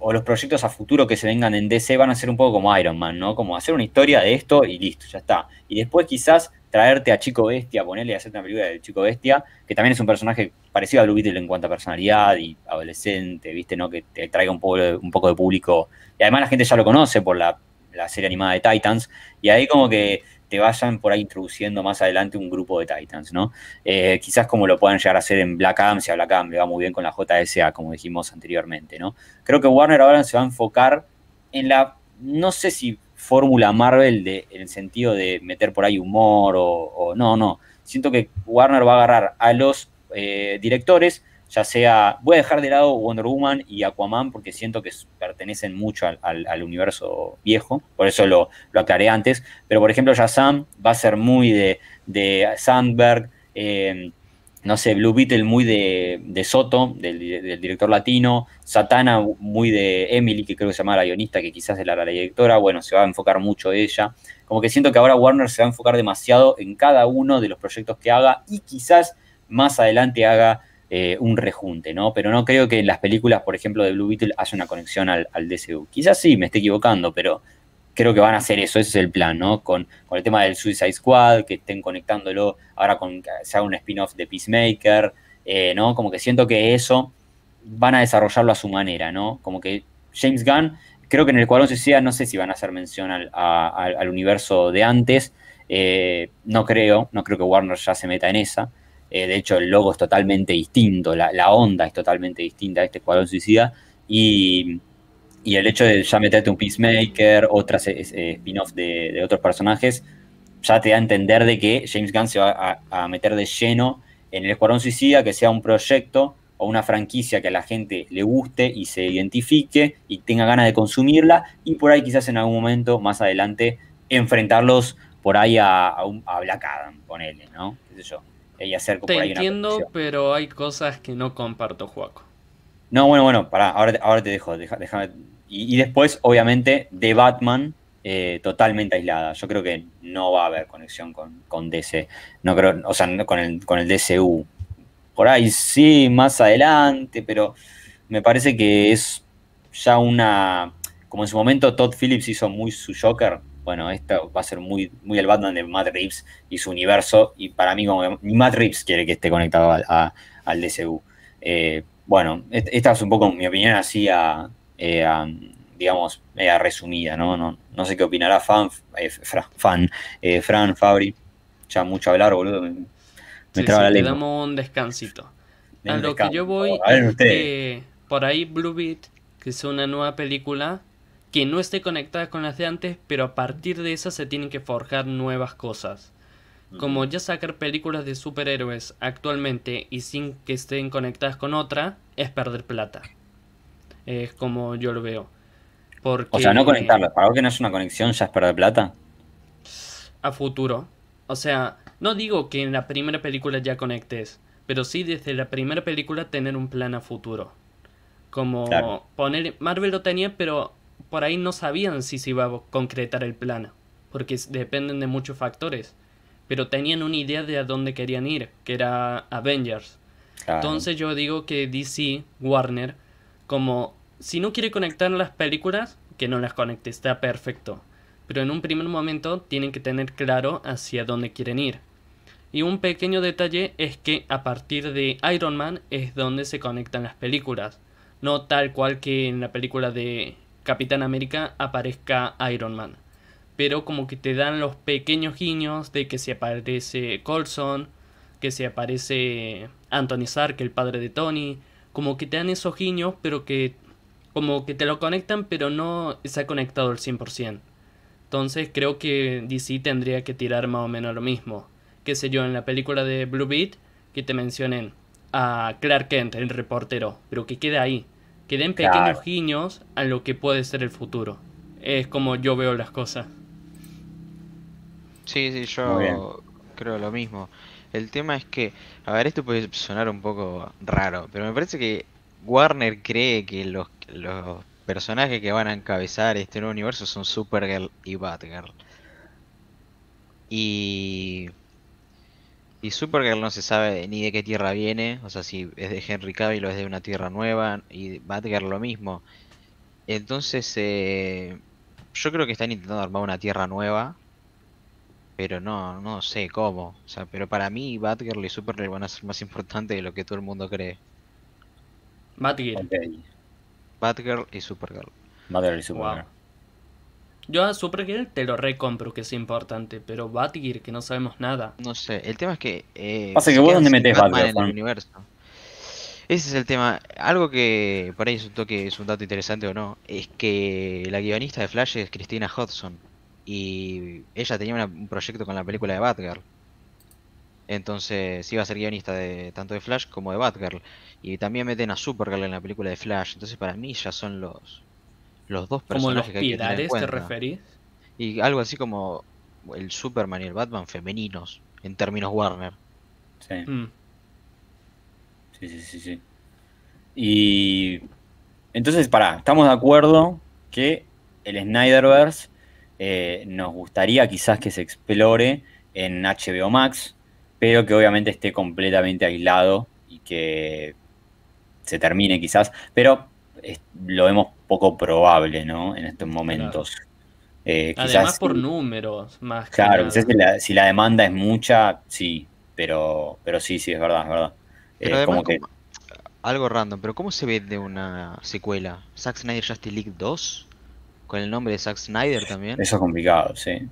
o los proyectos a futuro que se vengan en DC van a ser un poco como Iron Man, ¿no? Como hacer una historia de esto y listo, ya está. Y después quizás traerte a Chico Bestia, ponerle a hacer una película de Chico Bestia, que también es un personaje parecido a Blue Beetle en cuanto a personalidad y adolescente, ¿viste? ¿no? Que te traiga un poco, de, un poco de público. Y además la gente ya lo conoce por la, serie animada de Titans. Y ahí como que te vayan por ahí introduciendo más adelante un grupo de Titans, ¿no? Eh, quizás como lo puedan llegar a hacer en Black Adam, si a Black Adam le va muy bien con la JSA, como dijimos anteriormente, ¿no? Creo que Warner ahora se va a enfocar en la, no sé si fórmula Marvel de, en el sentido de meter por ahí humor o, no, no. Siento que Warner va a agarrar a los eh, directores, ya sea, voy a dejar de lado Wonder Woman y Aquaman porque siento que pertenecen mucho al, universo viejo, por eso lo, aclaré antes, pero por ejemplo ya Sam va a ser muy de, de Sandberg, eh, no sé, Blue Beetle muy de, Soto, del, director latino, Satana muy de Emily, que creo que se llama la guionista, que quizás es la, directora, bueno, se va a enfocar mucho ella. Como que siento que ahora Warner se va a enfocar demasiado en cada uno de los proyectos que haga y quizás más adelante haga eh, un rejunte, ¿no? Pero no creo que en las películas, por ejemplo, de Blue Beetle haya una conexión al, al DCU. Quizás sí, me estoy equivocando, pero creo que van a hacer eso, ese es el plan, ¿no? Con, el tema del Suicide Squad, que estén conectándolo ahora con que haga un spin-off de Peacemaker, eh, ¿no? Como que siento que eso van a desarrollarlo a su manera, ¿no? Como que James Gunn, creo que en el Cuadrón Suicida no sé si van a hacer mención al, universo de antes, eh, no creo, no creo que Warner ya se meta en esa. Eh, de hecho, el logo es totalmente distinto, la, onda es totalmente distinta a este Cuadrón Suicida. Y y el hecho de ya meterte un Peacemaker, otras eh, eh, spin-off de, otros personajes, ya te da a entender de que James Gunn se va a, meter de lleno en el Escuadrón Suicida, que sea un proyecto o una franquicia que a la gente le guste y se identifique y tenga ganas de consumirla y por ahí quizás en algún momento más adelante enfrentarlos por ahí a, un, a Black Adam, ponele, ¿no? ¿Qué Y hacer Te por entiendo, pero hay cosas que no comparto, Juaco. No, bueno, bueno, pará, ahora, ahora te dejo, Y, después, obviamente, de Batman eh, totalmente aislada. Yo creo que no va a haber conexión con, con DC. No creo, o sea, con, el, DCU. Por ahí sí, más adelante, pero me parece que es ya una. Como en su momento Todd Phillips hizo muy su Joker, bueno, esto va a ser muy, muy el Batman de Matt Reeves y su universo. Y para mí, como ni Matt Reeves quiere que esté conectado al DCU. Eh, bueno, esta es un poco mi opinión así a, eh, digamos, resumida, ¿no? ¿no? sé qué opinará fan, eh, fan eh, Fran, Fabri. Ya mucho hablar, boludo. Me, Le damos un descansito. a lo que yo voy, por ahí Blue Beat, que es una nueva película que no esté conectada con las de antes, pero a partir de esa se tienen que forjar nuevas cosas. Como ya sacar películas de superhéroes actualmente y sin que estén conectadas con otra, es perder plata. Es como yo lo veo. Porque, o sea, no conectarlas. ¿Para que no es una conexión ya es perder plata? A futuro. O sea, no digo que en la primera película ya conectes, pero sí desde la primera película tener un plan a futuro. Como poner. Marvel lo tenía, pero por ahí no sabían si se iba a concretar el plan. Porque dependen de muchos factores pero tenían una idea de a dónde querían ir, que era Avengers. Entonces yo digo que DC, Warner, como si no quiere conectar las películas, que no las conecte, está perfecto. Pero en un primer momento tienen que tener claro hacia dónde quieren ir. Y un pequeño detalle es que a partir de Iron Man es donde se conectan las películas. No tal cual que en la película de Capitán América aparezca Iron Man pero como que te dan los pequeños guiños de que se aparece Colson, que se aparece Anthony Sark, el padre de Tony, como que te dan esos guiños, pero que como que te lo conectan, pero no se ha conectado al 100%. Entonces creo que DC tendría que tirar más o menos lo mismo. Que sé yo, en la película de Blue Beat, que te mencionen a Clark Kent, el reportero, pero que quede ahí. Que den pequeños guiños a lo que puede ser el futuro. Es como yo veo las cosas. Sí, sí, yo creo lo mismo. El tema es que, a ver, esto puede sonar un poco raro, pero me parece que Warner cree que los, los personajes que van a encabezar este nuevo universo son Supergirl y Batgirl. Y. Y Supergirl no se sabe ni de qué tierra viene, o sea, si es de Henry Cavill o es de una tierra nueva, y Batgirl lo mismo. Entonces, eh, yo creo que están intentando armar una tierra nueva, pero no, no sé cómo. O sea, pero para mí Batgirl y Supergirl van a ser más [laughs] importantes de lo que todo el mundo cree. Batgirl. Batgirl y Supergirl. Batgirl y Supergirl. Yo a Supergirl te lo recompro que es importante, pero Batgirl que no sabemos nada. No sé, el tema es que... Eh, que vos dónde metés Batgirl. En el universo. Ese es el tema. Algo que por ahí es un es un dato interesante o no, es que la guionista de Flash es Cristina Hudson. Y ella tenía un proyecto con la película de Batgirl. Entonces iba a ser guionista de tanto de Flash como de Batgirl. Y también meten a Supergirl en la película de Flash. Entonces para mí ya son los, los dos personajes los que te referís? Y algo así como el Superman y el Batman femeninos en términos Warner. Sí. Mm. Sí, sí, sí, sí. Y entonces, pará, estamos de acuerdo que el Snyderverse eh, nos gustaría quizás que se explore en HBO Max, pero que obviamente esté completamente aislado y que se termine quizás, pero lo vemos poco probable, En estos momentos. Eh, además por números, más Claro, si la, demanda es mucha, sí, pero, pero sí, sí, es verdad, es verdad. Eh, como algo random, pero ¿cómo se ve de una secuela? ¿Zack Snyder Justice League 2? con el nombre de Zack Snyder también. Eso es complicado, sí.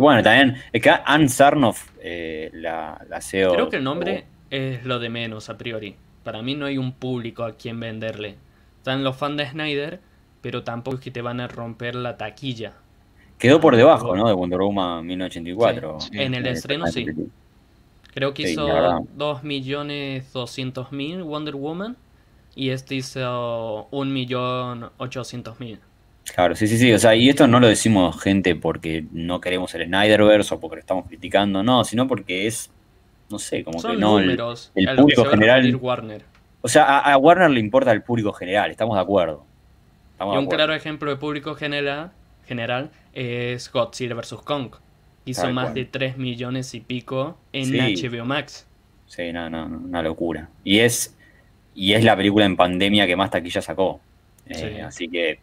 Bueno, también, es que Anne Sarnoff, eh, la, la CEO. Creo que el nombre es lo de menos a priori. Para mí no hay un público a quien venderle. Están los fans de Snyder, pero tampoco es que te van a romper la taquilla. Quedó por debajo, ¿no? De Wonder Woman 1984. En el estreno sí. Creo que millones hizo 2.200.000 Wonder Woman y este hizo 1.800.000. Claro, sí, sí, sí. O sea, y esto no lo decimos gente porque no queremos el Snyderverse o porque lo estamos criticando, no, sino porque es, no sé, como que no. el, público general. Warner. O sea, a, Warner le importa el público general, estamos de acuerdo. y un claro ejemplo de público general, general es Godzilla vs. Kong. Hizo más de 3 millones y pico en HBO Max. Sí, no, una locura. Y es, y es la película en pandemia que más taquilla sacó. Eh, así que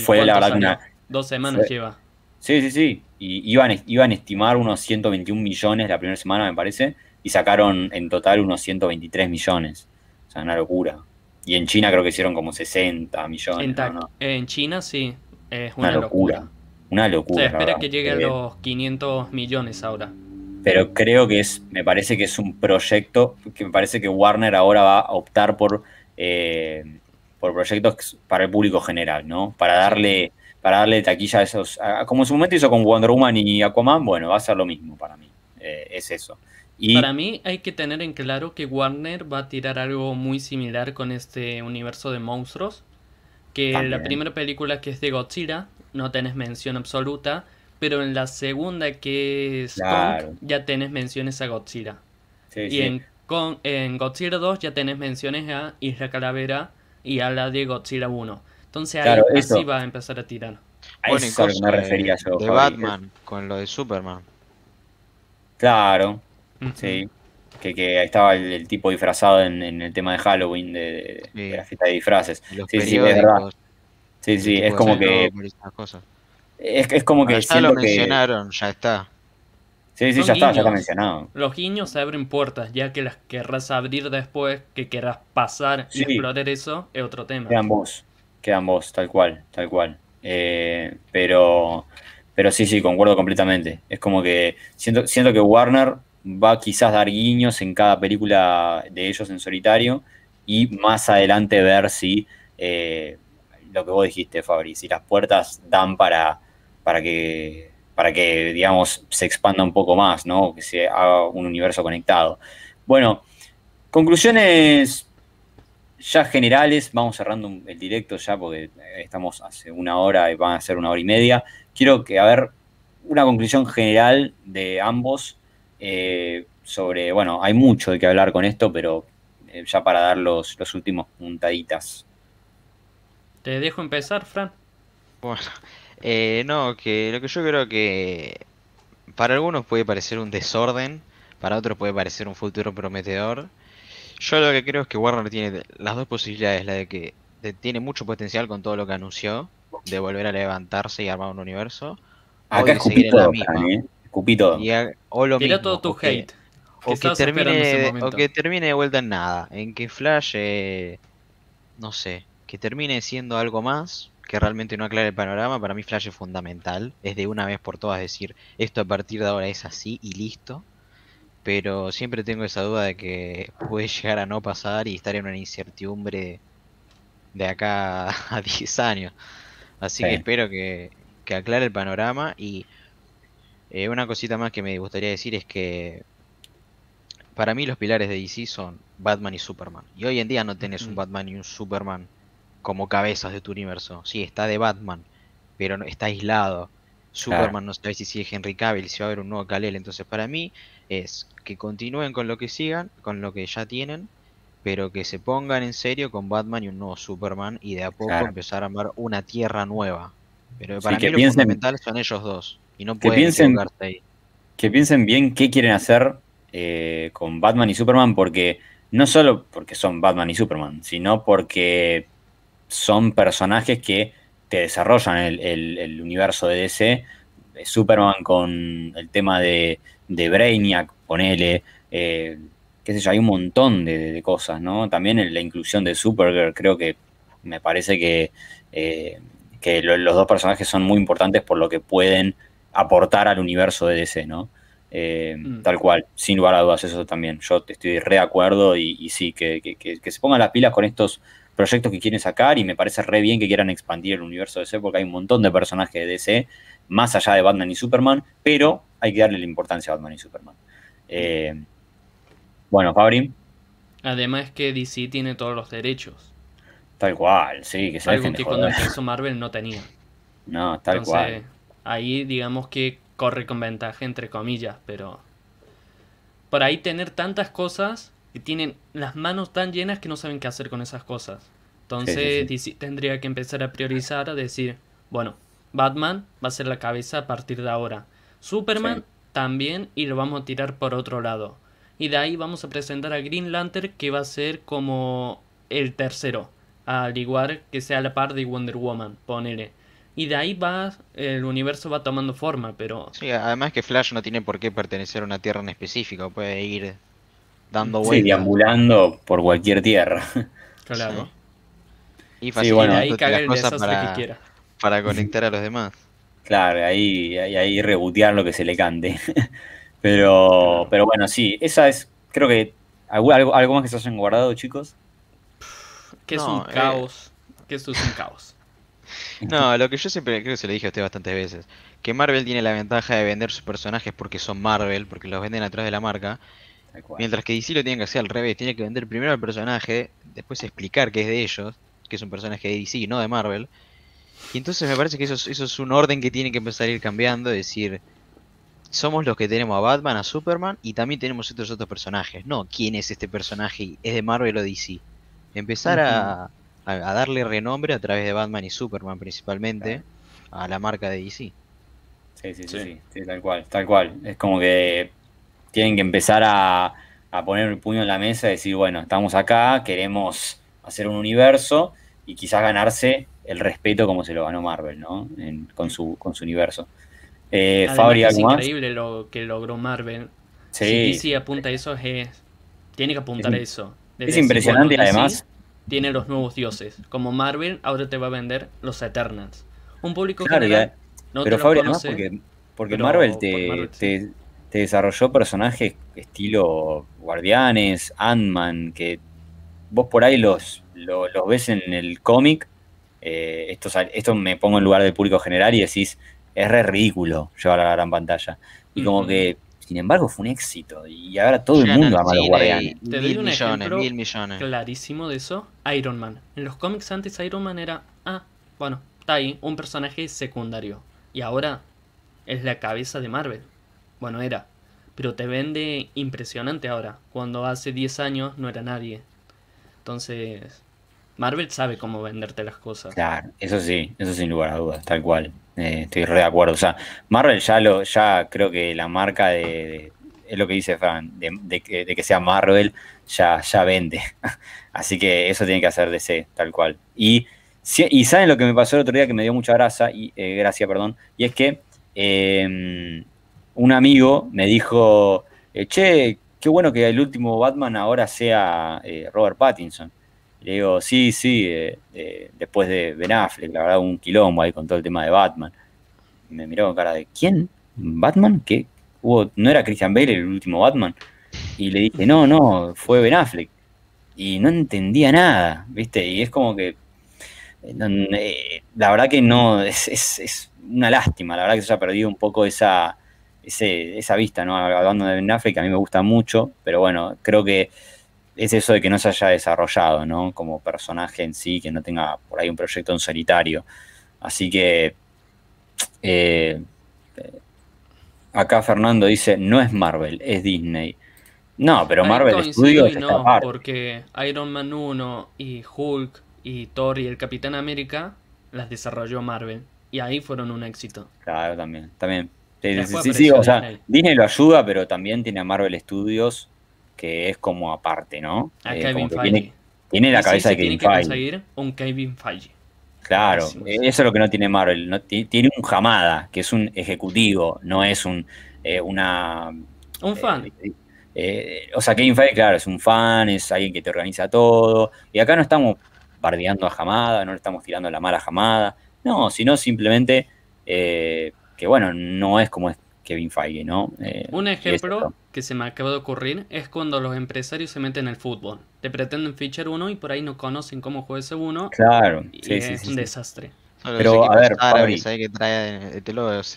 fue la Dos semanas lleva. Sí, sí, sí. Y iban, iban a estimar unos 121 millones la primera semana, me parece, y sacaron en total unos 123 millones. O sea, una locura. Y en China creo que hicieron como 60 millones. En, China sí, es una, locura. Una locura. Se espera que llegue a eh, los 500 millones ahora. Pero creo que es, me parece que es un proyecto que me parece que Warner ahora va a optar por eh, proyectos para el público general, ¿no? Para darle, para darle taquilla a esos. como en su momento hizo con Wonder Woman y Aquaman, bueno, va a ser lo mismo para mí. Eh, es eso. Y... Para mí hay que tener en claro que Warner va a tirar algo muy similar con este universo de monstruos. Que en la primera película que es de Godzilla, no tenés mención absoluta, pero en la segunda que es ya tenés menciones a Godzilla. y En, en Godzilla 2 ya tenés menciones a Isla Calavera y a la Diego tira uno Entonces ahí va a empezar a tirar. A bueno, eso me refería yo. De Batman, con lo de Superman. Claro, sí. Que, que estaba el, tipo disfrazado en, el tema de Halloween, de, de, de la fiesta de disfraces. sí, sí, es Sí, sí, es como que... Es, como que... Ya lo mencionaron, ya está. Sí, sí, ya está, ya está mencionado. Los guiños abren puertas, ya que las querrás abrir después, que querrás pasar y explorar eso, es otro tema. Quedan vos, quedan vos, tal cual, tal cual. Eh, pero, pero sí, sí, concuerdo completamente. Es como que siento, siento que Warner va quizás a dar guiños en cada película de ellos en solitario y más adelante ver si eh, lo que vos dijiste, Fabri, si las puertas dan para, para que para que, digamos, se expanda un poco más, ¿no? Que se haga un universo conectado. Bueno, conclusiones ya generales, vamos cerrando el directo ya porque eh, estamos hace una hora y van a ser una hora y media. Quiero que, a ver, una conclusión general de ambos eh, sobre, bueno, hay mucho de qué hablar con esto, pero eh, ya para dar los, los últimos puntaditas. Te dejo empezar, Fran. Bueno, eh, no, que lo que yo creo que para algunos puede parecer un desorden, para otros puede parecer un futuro prometedor. Yo lo que creo es que Warner tiene las dos posibilidades, la de que tiene mucho potencial con todo lo que anunció, de volver a levantarse y armar un universo. o escupí todo, escupí todo. o lo Que, termine, de vuelta en nada, en que Flash, eh, no sé, que termine siendo algo más, que realmente no aclare el panorama, para mí Flash es fundamental. Es de una vez por todas decir, esto a partir de ahora es así y listo. Pero siempre tengo esa duda de que puede [laughs] llegar a no pasar y estar en una incertidumbre de acá [laughs] a 10 años. Así que espero que, aclare el panorama. Y eh, una cosita más que me gustaría decir es que para mí los pilares de DC son Batman y Superman. Y hoy en día no tenés un Batman y un Superman como cabezas de tu universo. Sí, está de Batman, pero está aislado. Superman no sabe si sigue Henry Cavill, si va a haber un nuevo Kalel. Entonces, para mí es que continúen con lo que sigan, con lo que ya tienen, pero que se pongan en serio con Batman y un nuevo Superman y de a poco empezar a armar una tierra nueva. Pero para mí que lo fundamental son ellos dos y no que piensen, Que piensen bien qué quieren hacer eh, con Batman y Superman porque no solo porque son Batman y Superman, sino porque son personajes que te desarrollan el, universo de DC. Eh, Superman con el tema de, Brainiac, con eh, qué sé yo, hay un montón de, cosas, ¿no? También la inclusión de Supergirl, creo que me parece que, eh, que los dos personajes son muy importantes por lo que pueden aportar al universo de DC, ¿no? Eh, mm. Tal cual, sin lugar a dudas, eso también. Yo te estoy re de acuerdo y, sí, que, que, se pongan las pilas con estos proyectos que quieren sacar y me parece re bien que quieran expandir el universo de DC porque hay un montón de personajes de DC más allá de Batman y Superman, pero hay que darle la importancia a Batman y Superman. Eh, bueno, Fabri. Además que DC tiene todos los derechos. Tal cual, sí, que se Algo que cuando empezó Marvel no tenía. [laughs] No, tal cual. Ahí digamos que corre con ventaja entre comillas, pero por ahí tener tantas cosas y tienen las manos tan llenas que no saben qué hacer con esas cosas. Entonces tendría que empezar a priorizar, a decir, bueno, Batman va a ser la cabeza a partir de ahora. Superman también y lo vamos a tirar por otro lado. Y de ahí vamos a presentar a Green Lantern que va a ser como el tercero, al igual que sea la par de Wonder Woman, ponele. Y de ahí va, el universo va tomando forma, pero... Sí, además que Flash no tiene por qué pertenecer a una tierra en específico, puede ir dando vueltas. Sí, deambulando por cualquier tierra. [laughs] Claro. Y fácil, ahí bueno, las cosas para, que quiera. para [laughs] conectar a los demás. Claro, ahí, ahí, rebutear lo que se le cante. [laughs] Pero, pero bueno, sí, esa es, creo que, ¿algo, más que se hayan guardado, chicos? Que es un eh, caos, que esto es un caos. No, lo que yo siempre creo que se lo dije a usted bastantes veces, que Marvel tiene la ventaja de vender sus personajes porque son Marvel, porque los venden atrás de la marca, Mientras que DC lo tienen que hacer al revés, tiene que vender primero al personaje, después explicar que es de ellos, que es un personaje de DC, no de Marvel. Y entonces me parece que eso, es un orden que tiene que empezar a ir cambiando, decir, somos los que tenemos a Batman, a Superman y también tenemos estos otros personajes. No, ¿quién es este personaje? ¿Es de Marvel o DC? Empezar a, darle renombre a través de Batman y Superman principalmente a la marca de DC. sí, sí, sí, sí, tal cual, tal cual. Es como que tienen que empezar a, poner el puño en la mesa y decir, bueno, estamos acá, queremos hacer un universo y quizás ganarse el respeto como se lo ganó Marvel, ¿no? con, su, con su universo. Eh, es increíble lo que logró Marvel. Sí. Sí, apunta a eso, es, tiene que apuntar a eso. es impresionante además. Tiene los nuevos dioses. Como Marvel, ahora te va a vender los Eternals. Un público claro, general, pero Fabri, además, porque, porque Marvel, te ...se este, desarrolló personajes estilo Guardianes, Ant-Man, que vos por ahí los, los, ves en el cómic. Eh, esto, esto me pongo en lugar del público general y decís, es ridículo llevar a la gran pantalla. Y como que, sin embargo, fue un éxito. Y ahora todo el mundo ama a los guardianes. Te mil un millones, mil millones. Clarísimo de eso, Iron Man. En los cómics antes Iron Man era, ah, bueno, está ahí, un personaje secundario. Y ahora es la cabeza de Marvel. Bueno, era. Pero te vende impresionante ahora, cuando hace 10 años no era nadie. Entonces, Marvel sabe cómo venderte las cosas. Claro, eso sí, eso sin lugar a dudas, tal cual. Eh, estoy re de acuerdo. O sea, Marvel ya lo, ya creo que la marca de, es lo que dice Fran, de, que sea Marvel, ya, ya vende. [laughs] Así que eso tiene que hacer DC, tal cual. Y, y saben lo que me pasó el otro día que me dio mucha grasa, y, eh, gracia, perdón, y es que eh, un amigo me dijo, eh, che, qué bueno que el último Batman ahora sea eh, Robert Pattinson. le digo, sí, sí, eh, después de Ben Affleck, la verdad, un quilombo ahí con todo el tema de Batman. me miró con cara de, ¿quién? ¿Batman? ¿Qué? Hubo, ¿No era Christian Bale el último Batman? Y le dije, no, no, fue Ben Affleck. Y no entendía nada, ¿viste? Y es como que, la verdad que no, es, es una lástima, la verdad que se ha perdido un poco esa esa vista, ¿no? Hablando de Ben Affleck, a mí me gusta mucho, pero bueno, creo que es eso de que no se haya desarrollado, ¿no? Como personaje en sí, que no tenga por ahí un proyecto en solitario. Así que eh, acá Fernando dice, no es Marvel, es Disney. No, pero Marvel es Studios porque Iron Man 1 y Hulk y Thor y el Capitán América las desarrolló Marvel y ahí fueron un éxito. Claro, también, también sí, sí, o sea, Disney lo ayuda, pero también tiene a Marvel Studios, que es como aparte, ¿no? A eh, Kevin Feige. Tiene, la cabeza de Kevin Feige. Tiene que conseguir un Kevin Feige. Claro, eh, eso es lo que no tiene Marvel. tiene un jamada que es un ejecutivo, no es un eh, una... Un fan. o sea, Kevin Feige, claro, es un fan, es alguien que te organiza todo. Y acá no estamos bardeando a jamada no le estamos tirando la mala jamada No, sino simplemente que bueno, no es como es Kevin Feige, ¿no? Eh, un ejemplo que se me acaba de ocurrir es cuando los empresarios se meten en el fútbol. Te pretenden fichar uno y por ahí no conocen cómo juega ese uno. Claro, sí, sí, es un desastre. Pero, a ver, ¿sabes que trae eh, los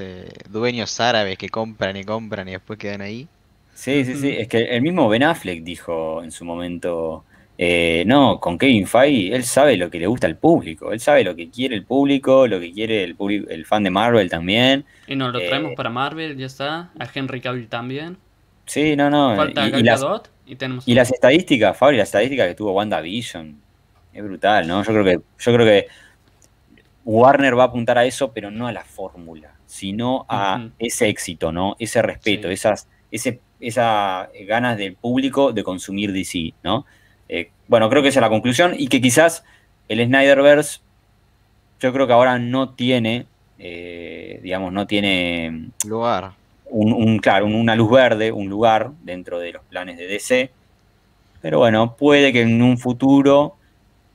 dueños árabes que compran y compran y después quedan ahí? Sí, sí, sí. Es que el mismo Ben Affleck dijo en su momento eh, no, con Kevin Feige, él sabe lo que le gusta al público, él sabe lo que quiere el público, lo que quiere el, fan de Marvel también. Y nos lo traemos eh, para Marvel, ya está, a Henry Cavill también. Sí, no, no. Eh, y, las, y, tenemos... y las estadísticas, Fabri, las estadísticas que tuvo WandaVision, es brutal, ¿no? Yo creo que, yo creo que Warner va a apuntar a eso, pero no a la fórmula, sino a ese éxito, ¿no? Ese respeto, esas, esas ganas del público de consumir DC, ¿no? Eh, bueno, creo que esa es la conclusión y que quizás el Snyderverse, yo creo que ahora no tiene, eh, digamos, no tiene... Mm, lugar. Un, claro, una luz verde, un lugar dentro de los planes de DC. Pero bueno, puede que en un futuro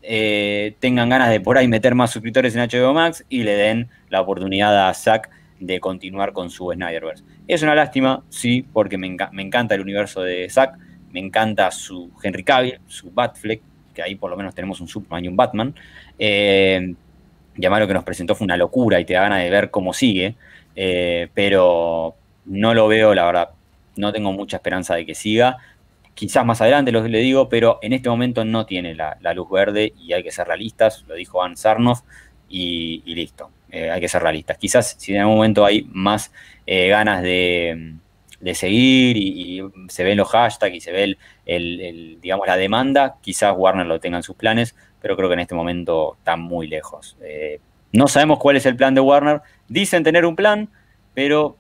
eh, tengan ganas de por ahí meter más suscriptores en HBO Max y le den la oportunidad a Zack de continuar con su Snyderverse. Es una lástima, sí, porque me, me encanta el universo de Zack me encanta su Henry Cavill, su Batfleck, que ahí por lo menos tenemos un Superman y un Batman. Eh, lo que nos presentó fue una locura y te da ganas de ver cómo sigue, eh, pero no lo veo, la verdad, no tengo mucha esperanza de que siga. Quizás más adelante lo le digo, pero en este momento no tiene la, luz verde y hay que ser realistas, lo dijo Van Sarnoff y, listo, eh, hay que ser realistas. Quizás si en algún momento hay más eh, ganas de, de seguir y, se ven los hashtags y se ve el, digamos, la demanda, quizás Warner lo tenga en sus planes, pero creo que en este momento está muy lejos. Eh, no sabemos cuál es el plan de Warner. Dicen tener un plan, pero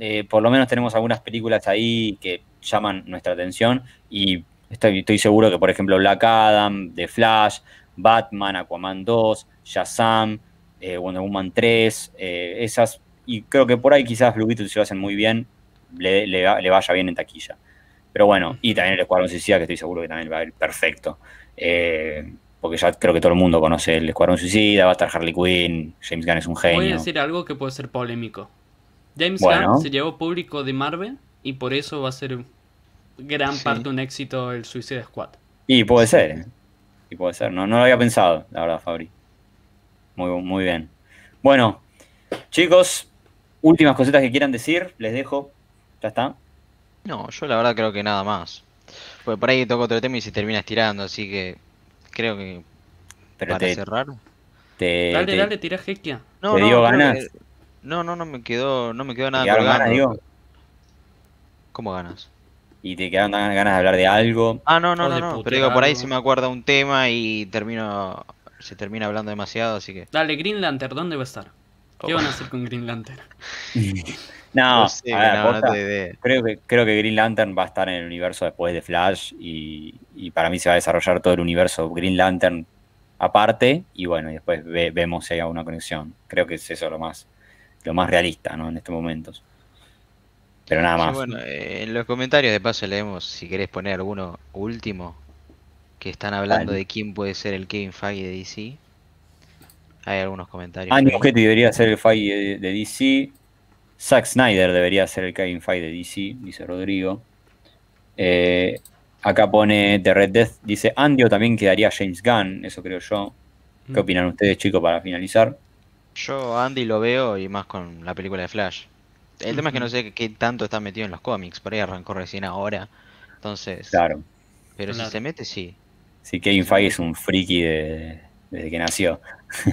eh, por lo menos tenemos algunas películas ahí que llaman nuestra atención y estoy, estoy seguro que, por ejemplo, Black Adam, The Flash, Batman, Aquaman 2, Shazam, eh, Wonder Woman 3, esas, y creo que por ahí quizás Blue Beetle se lo hacen muy bien le, vaya bien en taquilla. Pero bueno, y también el Escuadrón Suicida, que estoy seguro que también va a ir perfecto. Eh, porque ya creo que todo el mundo conoce el Escuadrón Suicida, va a estar Harley Quinn, James Gunn es un genio. Voy a decir algo que puede ser polémico. James Gunn se llevó público de Marvel y por eso va a ser gran parte parte un éxito el Suicide Squad. Y puede ser, ¿eh? y puede ser, no, lo había pensado, la verdad, Fabri. Muy, muy bien. Bueno, chicos, últimas cositas que quieran decir, les dejo. ¿Ya está? No, yo la verdad creo que nada más. Porque por ahí toco otro tema y se termina estirando, así que creo que te, cerrar. dale, dale, tira Hekia. No, no, no, no, no me quedó, no me quedó nada. ganas, ¿Cómo ganas? y te quedan ganas de hablar de algo. Ah, no, no, no, Pero digo, por ahí se me acuerda un tema y termino se termina hablando demasiado, así que. Dale, Green Lantern, ¿dónde va a estar? ¿Qué oh. van a hacer con Green Lantern? [laughs] No, creo, que, creo que Green Lantern va a estar en el universo después de Flash y, para mí se va a desarrollar todo el universo Green Lantern aparte y bueno, después vemos si hay alguna conexión. Creo que es eso lo más, lo más realista en estos momentos. Pero nada más. Eh, en los comentarios de paso leemos si querés poner alguno último que están hablando de quién puede ser el Kevin Feige de DC. Hay algunos comentarios. que ah, que debería ser el Feige de DC. Zack Snyder debería ser el Kevin Feige de DC, dice Rodrigo. Eh, acá pone The Red Death, dice Andy o también quedaría James Gunn, eso creo yo. ¿Qué mm. opinan ustedes, chicos, para finalizar? Yo Andy lo veo y más con la película de Flash. El tema es que no sé qué tanto está metido en los cómics, por ahí arrancó recién ahora. Entonces. Claro. Pero si se mete, sí. Sí, Kevin Feige es un friki desde que nació. [laughs]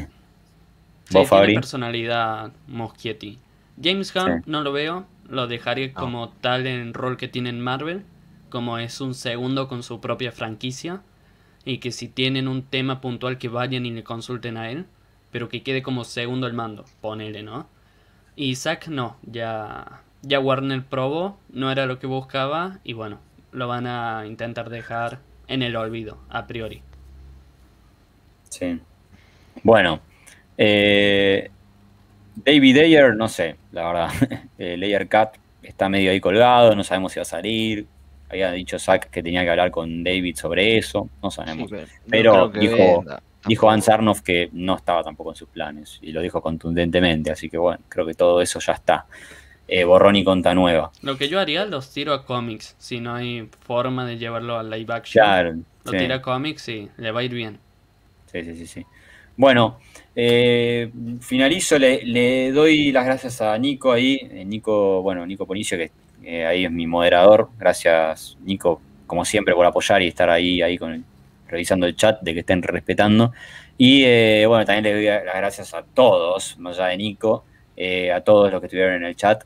¿Vos, Fabri? personalidad Moschietti. James Hunt no lo veo, lo dejaré como tal en rol que tiene en Marvel, como es un segundo con su propia franquicia, y que si tienen un tema puntual que vayan y le consulten a él, pero que quede como segundo el mando, ponele, ¿no? Isaac no, ya, ya Warner probó, no era lo que buscaba, y bueno, lo van a intentar dejar en el olvido, a priori. Sí. Bueno, eh, David Ayer, no sé, la verdad. [laughs] El eh, Ayer Cat está medio ahí colgado, no sabemos si va a salir. Había dicho Zack que tenía que hablar con David sobre eso, no sabemos. pero, dijo, dijo Sarnoff que no estaba tampoco en sus planes y lo dijo contundentemente, así que bueno, creo que todo eso ya está. Eh, borrón y conta nueva. Lo que yo haría los tiro a cómics, si no hay forma de llevarlo al live action. Claro, lo tira a cómics y le va a ir bien. Sí, sí, sí, sí. Bueno, eh, finalizo, le, le, doy las gracias a Nico ahí, eh, Nico, bueno, Nico Ponicio, que eh, ahí es mi moderador. Gracias, Nico, como siempre, por apoyar y estar ahí, ahí con revisando el chat, de que estén respetando. Y eh, bueno, también le doy las gracias a todos, más allá de Nico, a todos los que estuvieron en el chat.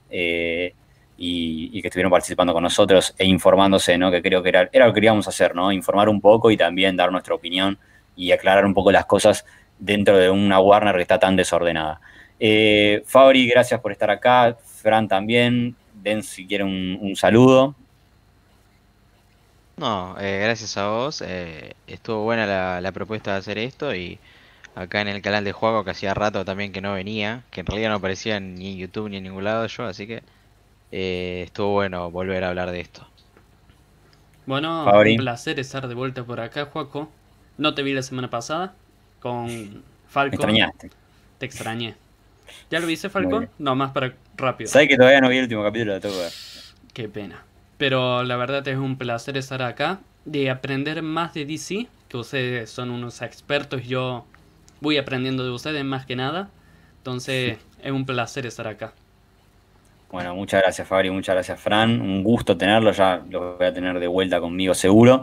Y, que estuvieron participando con nosotros e informándose, ¿no? Que creo que era, era lo que queríamos hacer, ¿no? Informar un poco y también dar nuestra opinión y aclarar un poco las cosas dentro de una Warner que está tan desordenada. Eh, Fabri, gracias por estar acá. Fran también. Den si quieren un, saludo. No, eh, gracias a vos. Eh, estuvo buena la, propuesta de hacer esto y acá en el canal de juego que hacía rato también que no venía, que en realidad no aparecía ni en YouTube ni en ningún lado yo, así que eh, estuvo bueno volver a hablar de esto. Bueno, un placer estar de vuelta por acá, Juaco. No te vi la semana pasada, con Falcon. Te extrañaste. Te extrañé. ¿Ya lo viste, Falcon? No, más para rápido. Sabes que todavía no vi el último capítulo, de todo Qué pena. Pero la verdad es un placer estar acá, de aprender más de DC, que ustedes son unos expertos, yo voy aprendiendo de ustedes más que nada. Entonces, es un placer estar acá. Bueno, muchas gracias Fabio, muchas gracias Fran. Un gusto tenerlo, ya los voy a tener de vuelta conmigo seguro.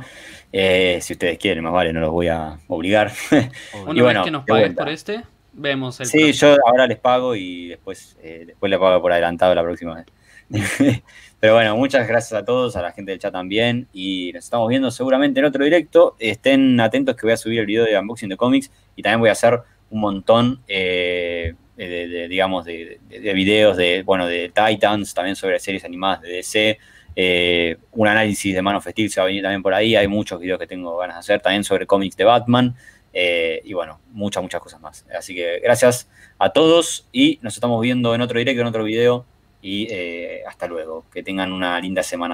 Eh, si ustedes quieren, más vale, no los voy a obligar. [laughs] Una vez que nos pagues por este, vemos el. Sí, yo ahora les pago y después, eh, después les pago por adelantado la próxima vez. [laughs] Pero bueno, muchas gracias a todos, a la gente del chat también. Y nos estamos viendo seguramente en otro directo. Estén atentos que voy a subir el video de unboxing de cómics y también voy a hacer un montón. Eh, eh, digamos, de, videos de, bueno, de Titans, también sobre series animadas de DC. Eh, un análisis de Man of Steel se va a venir también por ahí. Hay muchos videos que tengo ganas de hacer también sobre cómics de Batman. Eh, y bueno, muchas, muchas cosas más. Así que gracias a todos y nos estamos viendo en otro directo, en otro video. Y hasta luego. Que tengan una linda semana.